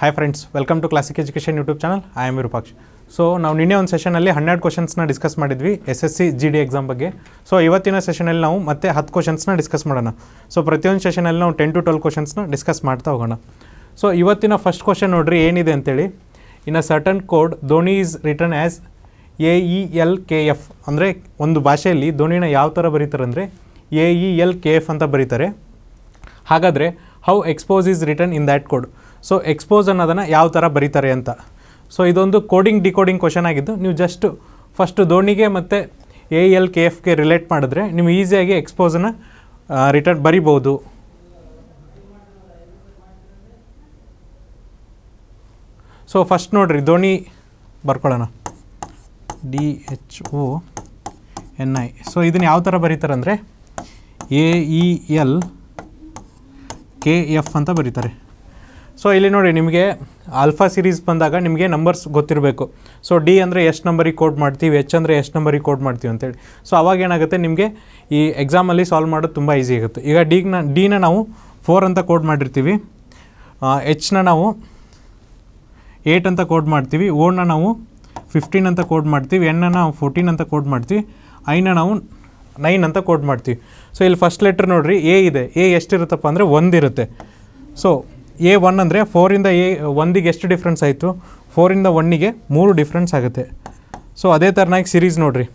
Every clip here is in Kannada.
hi friends welcome to classic education YouTube channel I am Virupaksh so ನಾವು ನಿನ್ನೆ ಒಂದು ಸೆಷನಲ್ಲಿ ಹನ್ನೆರಡು ಕ್ವಶನ್ಸ್ನ ಡಿಸ್ಕಸ್ ಮಾಡಿದ್ವಿ S S C G D exam ಬಗ್ಗೆ ಸೊ ಇವತ್ತಿನ ಸೆಷನಲ್ಲಿ ನಾವು ಮತ್ತೆ ಹತ್ತು ಕ್ವಶನ್ಸ್ನ ಡಿಸ್ಕಸ್ ಮಾಡೋಣ ಸೊ ಪ್ರತಿಯೊಂದು ಸೆಷನಲ್ಲಿ ನಾವು ಟೆನ್ ಟು ಟ್ವೆಲ್ ಕ್ವಶನ್ಸ್ನ ಡಿಸ್ಕಸ್ ಮಾಡ್ತಾ ಹೋಗೋಣ ಸೊ ಇವತ್ತಿನ ಫಸ್ಟ್ ಕ್ವಶನ್ ನೋಡ್ರಿ ಏನಿದೆ ಅಂತೇಳಿ in a certain code Dhoni is return as A E L K F ಅಂದರೆ ಒಂದು ಭಾಷೆಯಲ್ಲಿ ಧೋನಿನ ಯಾವ ಥರ ಬರೀತಾರೆ ಅಂದರೆ A E e L K F ಅಂತ ಬರೀತಾರೆ ಹಾಗಾದರೆ how expose is return in that code so expose ಅನ್ನೋದನ್ನು ಯಾವ ಥರ ಬರೀತಾರೆ ಅಂತ ಸೊ ಇದೊಂದು ಕೋಡಿಂಗ್ ಡಿಕೋಡಿಂಗ್ ಕ್ವಶನ್ ಆಗಿದ್ದು ನೀವು ಜಸ್ಟ್ ಫಸ್ಟು ಧೋನಿಗೆ ಮತ್ತು ಎ ಎಲ್ ಕೆ ಎಫ್ಗೆ ರಿಲೇಟ್ ಮಾಡಿದ್ರೆ ನೀವು ಈಸಿಯಾಗಿ ಎಕ್ಸ್ಪೋಸನ್ನು ರಿಟರ್ನ್ ಬರಿಬೋದು ಸೊ ಫಸ್ಟ್ ನೋಡಿರಿ ಧೋನಿ ಬರ್ಕೊಳ್ಳೋಣ D H O N I so ಇದನ್ನು ಯಾವ ಥರ ಬರೀತಾರೆ ಅಂದರೆ A E e L K F ಅಂತ ಬರೀತಾರೆ ಸೊ ಇಲ್ಲಿ ನೋಡಿ ನಿಮಗೆ ಆಲ್ಫಾ ಸಿರೀಸ್ ಬಂದಾಗ ನಿಮಗೆ ನಂಬರ್ಸ್ ಗೊತ್ತಿರಬೇಕು ಸೊ ಡಿ ಅಂದರೆ ಎಷ್ಟು ನಂಬರಿಗೆ ಕೋಡ್ ಮಾಡ್ತೀವಿ ಎಚ್ ಅಂದರೆ ಎಷ್ಟು ನಂಬರಿಗೆ ಕೋಡ್ ಮಾಡ್ತೀವಿ ಅಂತೇಳಿ ಸೊ ಅವಾಗ ಏನಾಗುತ್ತೆ ನಿಮಗೆ ಈ ಎಕ್ಸಾಮಲ್ಲಿ ಸಾಲ್ವ್ ಮಾಡೋದು ತುಂಬ ಈಸಿ ಆಗುತ್ತೆ ಈಗ ಡಿಗ್ನ ಡಿನ ನಾವು ಫೋರ್ ಅಂತ ಕೋಡ್ ಮಾಡಿರ್ತೀವಿ ಎಚ್ನ ನಾವು ಏಯ್ಟ್ ಅಂತ ಕೋಡ್ ಮಾಡ್ತೀವಿ ಓನ ನಾವು ಫಿಫ್ಟೀನ್ ಅಂತ ಕೋಡ್ ಮಾಡ್ತೀವಿ ಎನ್ನ ನಾವು ಫೋರ್ಟೀನ್ ಅಂತ ಕೋಡ್ ಮಾಡ್ತೀವಿ ಐನ ನಾವು ನೈನ್ ಅಂತ ಕೋಡ್ ಮಾಡ್ತೀವಿ ಸೊ ಇಲ್ಲಿ ಫಸ್ಟ್ ಲೆಟ್ರ್ ನೋಡಿರಿ ಎ ಇದೆ ಎ ಎಷ್ಟಿರುತ್ತಪ್ಪ ಅಂದರೆ ಒಂದಿರುತ್ತೆ ಸೊ ಎ ಒನ್ ಅಂದರೆ ಫೋರಿಂದ ಎ ಒಂದಿಗೆ ಎಷ್ಟು ಡಿಫ್ರೆನ್ಸ್ ಆಯಿತು ಫೋರಿಂದ ಒನ್ನಿಗೆ ಮೂರು ಡಿಫ್ರೆನ್ಸ್ ಆಗುತ್ತೆ ಸೊ ಅದೇ ಥರನಾಗಿ ಸಿರೀಸ್ ನೋಡಿರಿ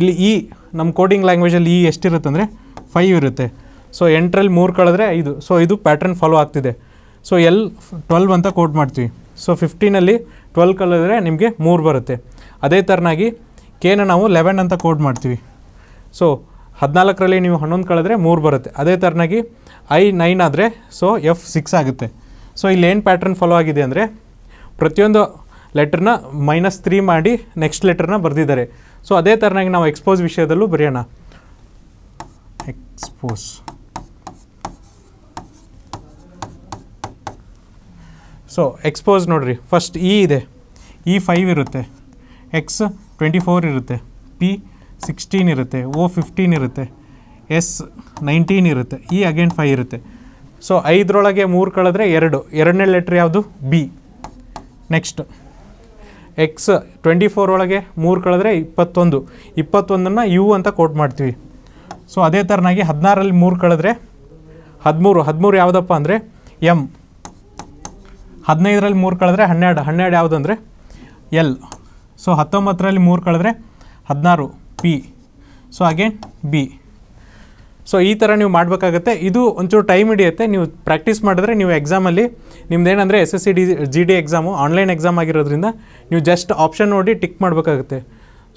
ಇಲ್ಲಿ ಇ ನಮ್ಮ ಕೋಡಿಂಗ್ ಲ್ಯಾಂಗ್ವೇಜಲ್ಲಿ ಇ ಅಂದರೆ ಫೈವ್ ಇರುತ್ತೆ ಸೊ ಎಂಟ್ರಲ್ಲಿ ಮೂರು ಕಳೆದ್ರೆ ಐದು ಸೊ ಇದು ಪ್ಯಾಟ್ರನ್ ಫಾಲೋ ಆಗ್ತಿದೆ ಸೊ ಎಲ್ ಟ್ವೆಲ್ವ್ ಅಂತ ಕೋಡ್ ಮಾಡ್ತೀವಿ ಸೊ ಫಿಫ್ಟೀನಲ್ಲಿ ಟ್ವೆಲ್ ಕಳೆದ್ರೆ ನಿಮಗೆ ಮೂರು ಬರುತ್ತೆ ಅದೇ ಥರನಾಗಿ ಕೆನ ನಾವು ಲೆವೆನ್ ಅಂತ ಕೋಡ್ ಮಾಡ್ತೀವಿ ಸೊ ಹದಿನಾಲ್ಕರಲ್ಲಿ ನೀವು ಹನ್ನೊಂದು ಕಳೆದ್ರೆ ಮೂರು ಬರುತ್ತೆ ಅದೇ ಥರನಾಗಿ ಐ ನೈನ್ ಆದರೆ ಸೊ ಎಫ್ ಸಿಕ್ಸ್ ಆಗುತ್ತೆ ಸೊ ಇಲ್ಲಿ ಏನು ಪ್ಯಾಟ್ರನ್ ಫಾಲೋ ಆಗಿದೆ ಅಂದರೆ ಪ್ರತಿಯೊಂದು ಲೆಟ್ರನ್ನ ಮೈನಸ್ ತ್ರೀ ಮಾಡಿ ನೆಕ್ಸ್ಟ್ ಲೆಟ್ರನ್ನ ಬರೆದಿದ್ದಾರೆ ಸೊ ಅದೇ ಥರನಾಗಿ ನಾವು ಎಕ್ಸ್ಪೋಸ್ ವಿಷಯದಲ್ಲೂ ಬರೆಯೋಣ ಎಕ್ಸ್ಪೋಸ್ ಸೊ ಎಕ್ಸ್ಪೋಸ್ ನೋಡ್ರಿ ಫಸ್ಟ್ ಇ e ಇದೆ ಇ e ಫೈವ್ ಇರುತ್ತೆ ಎಕ್ಸ್ ಟ್ವೆಂಟಿ ಫೋರ್ ಇರುತ್ತೆ ಪಿ ಸಿಕ್ಸ್ಟೀನ್ ಇರುತ್ತೆ ಓ ಫಿಫ್ಟೀನ್ ಇರುತ್ತೆ ಎಸ್ ನೈನ್ಟೀನ್ ಇರುತ್ತೆ ಇ ಅಗೇನ್ ಫೈ ಇರುತ್ತೆ ಸೊ ಐದರೊಳಗೆ ಮೂರು ಕಳೆದ್ರೆ ಎರಡು ಎರಡನೇ ಲೆಟ್ರ್ ಯಾವುದು B next X twenty four ಒಳಗೆ ಮೂರು ಕಳೆದ್ರೆ ಇಪ್ಪತ್ತೊಂದು ಇಪ್ಪತ್ತೊಂದನ್ನು ಯು ಅಂತ ಕೋಟ್ ಮಾಡ್ತೀವಿ ಸೊ ಅದೇ ಥರನಾಗಿ ಹದಿನಾರಲ್ಲಿ ಮೂರು ಕಳೆದ್ರೆ ಹದಿಮೂರು ಹದಿಮೂರು ಯಾವುದಪ್ಪ ಅಂದರೆ ಎಮ್ ಹದಿನೈದರಲ್ಲಿ ಮೂರು ಕಳೆದ್ರೆ ಹನ್ನೆರಡು ಹನ್ನೆರಡು ಯಾವುದಂದರೆ ಎಲ್ ಸೊ ಹತ್ತೊಂಬತ್ತರಲ್ಲಿ ಮೂರು ಕಳೆದ್ರೆ ಹದಿನಾರು P so again B so ಈ ಥರ ನೀವು ಮಾಡಬೇಕಾಗತ್ತೆ ಇದು ಒಂಚೂರು ಟೈಮ್ ಹಿಡಿಯುತ್ತೆ ನೀವು ಪ್ರಾಕ್ಟೀಸ್ ಮಾಡಿದ್ರೆ ನೀವು ಎಕ್ಸಾಮಲ್ಲಿ ನಿಮ್ದೇನಂದರೆ S S C D G D exam online exam ಆಗಿರೋದ್ರಿಂದ ನೀವು ಜಸ್ಟ್ ಆಪ್ಷನ್ ನೋಡಿ ಟಿಕ್ ಮಾಡಬೇಕಾಗುತ್ತೆ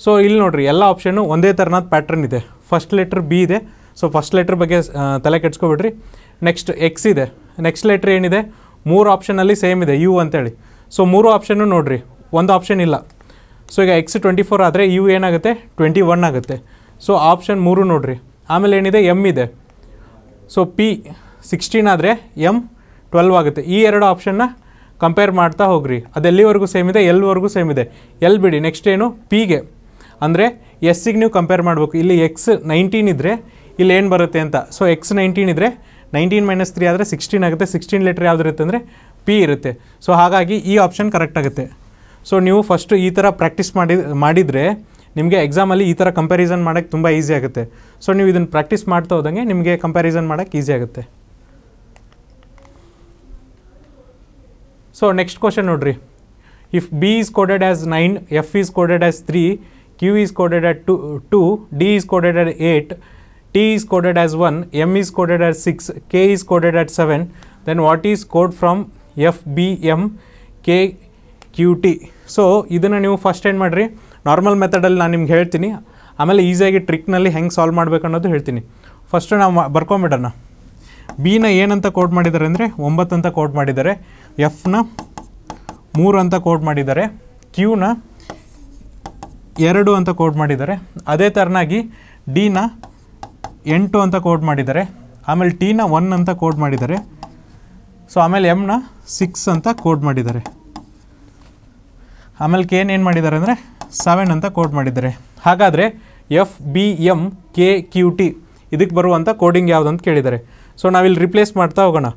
ಸೊ ಇಲ್ಲಿ ನೋಡಿರಿ ಎಲ್ಲ ಆಪ್ಷನ್ನು ಒಂದೇ ಥರನಾದ ಪ್ಯಾಟ್ರನ್ ಇದೆ ಫಸ್ಟ್ ಲೆಟ್ರ್ ಬಿ ಇದೆ ಸೊ ಫಸ್ಟ್ ಲೆಟ್ರ್ ಬಗ್ಗೆ ತಲೆ ಕೆಡ್ಸ್ಕೊಬಿಡ್ರಿ ನೆಕ್ಸ್ಟ್ ಎಕ್ಸ್ ಇದೆ ನೆಕ್ಸ್ಟ್ ಲೆಟ್ರ್ ಏನಿದೆ ಮೂರು ಆಪ್ಷನಲ್ಲಿ ಸೇಮ್ ಇದೆ ಯು ಅಂತೇಳಿ ಸೊ ಮೂರು ಆಪ್ಷನ್ನು ನೋಡಿರಿ ಒಂದು ಆಪ್ಷನ್ ಇಲ್ಲ ಸೊ ಈಗ ಎಕ್ಸ್ ಟ್ವೆಂಟಿ ಫೋರ್ ಆದರೆ ಯು ಏನಾಗುತ್ತೆ ಟ್ವೆಂಟಿ ಒನ್ ಆಗುತ್ತೆ ಸೊ ಆಪ್ಷನ್ ಮೂರು ನೋಡಿರಿ ಆಮೇಲೆ ಏನಿದೆ ಎಮ್ ಇದೆ ಸೊ ಪಿ ಸಿಕ್ಸ್ಟೀನ್ ಆದರೆ ಎಮ್ ಟ್ವೆಲ್ವ್ ಆಗುತ್ತೆ ಈ ಎರಡು ಆಪ್ಷನ್ನ ಕಂಪೇರ್ ಮಾಡ್ತಾ ಹೋಗ್ರಿ ಎಲ್ಲಿವರೆಗೂ ಸೇಮ್ ಇದೆ ಎಲ್ವರೆಗೂ ಸೇಮ್ ಇದೆ ಎಲ್ ಬಿಡಿ ನೆಕ್ಸ್ಟ್ ಏನು ಪಿಗೆ ಅಂದರೆ ಎಸ್ಸಿಗೆ ನೀವು ಕಂಪೇರ್ ಮಾಡಬೇಕು ಇಲ್ಲಿ ಎಕ್ಸ್ ನೈನ್ಟೀನ್ ಇದ್ದರೆ ಇಲ್ಲಿ ಏನು ಬರುತ್ತೆ ಅಂತ ಸೊ ಎಕ್ಸ್ ನೈನ್ಟೀನ್ ಇದ್ದರೆ ನೈನ್ಟೀನ್ ಮೈನಸ್ ತ್ರೀ ಆದರೆ ಸಿಕ್ಸ್ಟೀನ್ ಆಗುತ್ತೆ ಸಿಕ್ಸ್ಟೀನ್ ಲೆಟ್ರ್ ಇರುತ್ತೆ ಅಂದರೆ ಪಿ ಇರುತ್ತೆ ಸೊ ಹಾಗಾಗಿ ಈ ಆಪ್ಷನ್ ಕರೆಕ್ಟ್ ಆಗುತ್ತೆ ಸೊ ನೀವು ಫಸ್ಟು ಈ ಥರ ಪ್ರಾಕ್ಟೀಸ್ ಮಾಡಿ ಮಾಡಿದರೆ ನಿಮಗೆ ಎಕ್ಸಾಮಲ್ಲಿ ಈ ಥರ ಕಂಪ್ಯಾರಿಸನ್ ಮಾಡೋಕ್ಕೆ ತುಂಬ ಈಸಿ ಆಗುತ್ತೆ ಸೊ ನೀವು ಇದನ್ನು ಪ್ರಾಕ್ಟೀಸ್ ಮಾಡ್ತಾ ಹೋದಂಗೆ ನಿಮಗೆ ಕಂಪ್ಯಾರಿಸನ್ ಮಾಡೋಕ್ಕೆ ಈಸಿ ಆಗುತ್ತೆ ಸೊ ನೆಕ್ಸ್ಟ್ ಕ್ವಶನ್ ನೋಡಿರಿ if B is coded as nine F is coded as three Q is coded at two two D is coded at eight T is coded as one M is coded at six K is coded at seven then what is code from F B M K Q T so ಇದನ್ನು ನೀವು ಫಸ್ಟ್ ಏನು ಮಾಡಿರಿ ನಾರ್ಮಲ್ ಮೆಥಡಲ್ಲಿ ನಾನು ನಿಮ್ಗೆ ಹೇಳ್ತೀನಿ ಆಮೇಲೆ ಈಸಿಯಾಗಿ ಟ್ರಿಕ್ನಲ್ಲಿ ಹೆಂಗೆ ಸಾಲ್ವ್ ಮಾಡಬೇಕು ಅನ್ನೋದು ಹೇಳ್ತೀನಿ ಫಸ್ಟು ನಾವು ಬರ್ಕೊಂಬಿಡೋಣ ಬಿನ ಏನಂತ ಕೋಡ್ ಮಾಡಿದ್ದಾರೆ ಅಂದರೆ ಒಂಬತ್ತು ಅಂತ ಕೋಡ್ ಮಾಡಿದ್ದಾರೆ ಎಫ್ನ ಮೂರು ಅಂತ ಕೋಡ್ ಮಾಡಿದ್ದಾರೆ ಕ್ಯೂನ ಎರಡು ಅಂತ ಕೋಡ್ ಮಾಡಿದ್ದಾರೆ ಅದೇ ಥರನಾಗಿ ಡಿನ ಎಂಟು ಅಂತ ಕೋಡ್ ಮಾಡಿದ್ದಾರೆ ಆಮೇಲೆ ಟಿನ ಒನ್ ಅಂತ ಕೋಡ್ ಮಾಡಿದ್ದಾರೆ ಸೊ ಆಮೇಲೆ ಎಮ್ನ ಸಿಕ್ಸ್ ಅಂತ ಕೋಡ್ ಮಾಡಿದ್ದಾರೆ ಆಮೇಲೆ ಏನು ಮಾಡಿದ್ದಾರೆ ಅಂದರೆ ಸೆವೆನ್ ಅಂತ ಕೋಡ್ ಮಾಡಿದ್ದಾರೆ ಹಾಗಾದರೆ F B M K Q T ಇದಕ್ಕೆ ಬರುವಂಥ ಕೋಡಿಂಗ್ ಯಾವುದಂತ ಕೇಳಿದ್ದಾರೆ ಸೊ ನಾವಿಲ್ಲಿ ರಿಪ್ಲೇಸ್ ಮಾಡ್ತಾ ಹೋಗೋಣ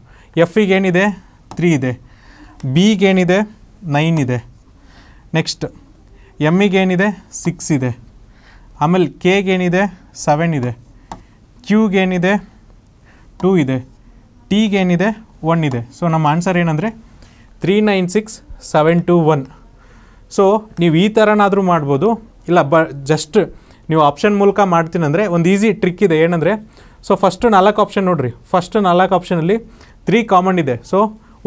ಎಫಿಗೇನಿದೆ ಏನಿದೆ ತ್ರೀ ಇದೆ ಬಿಗೇನಿದೆ ನೈನ್ ಇದೆ ನೆಕ್ಸ್ಟ್ ಎಮ್ಮಿಗೆ ಏನಿದೆ ಸಿಕ್ಸ್ ಇದೆ ಆಮೇಲೆ ಕೆಗೇನಿದೆ ಏನಿದೆ ಸೆವೆನ್ ಇದೆ ಕ್ಯೂಗೇನಿದೆ ಟೂ ಇದೆ ಟಿಗೇನಿದೆ ಒನ್ ಇದೆ ಸೊ ನಮ್ಮ ಆನ್ಸರ್ ಏನಂದರೆ three nine six seven two one so ನೀವು ಈ ಥರನಾದರೂ ಮಾಡ್ಬೋದು ಇಲ್ಲ ಬ ಜಸ್ಟ್ ನೀವು ಆಪ್ಷನ್ ಮೂಲಕ ಮಾಡ್ತೀನಂದರೆ ಒಂದು ಈಸಿ ಟ್ರಿಕ್ ಇದೆ ಏನಂದರೆ ಸೊ ಫಸ್ಟು ನಾಲ್ಕು ಆಪ್ಷನ್ ನೋಡಿರಿ ಫಸ್ಟ್ ನಾಲ್ಕು ಆಪ್ಷನಲ್ಲಿ ತ್ರೀ ಕಾಮನ್ ಇದೆ ಸೊ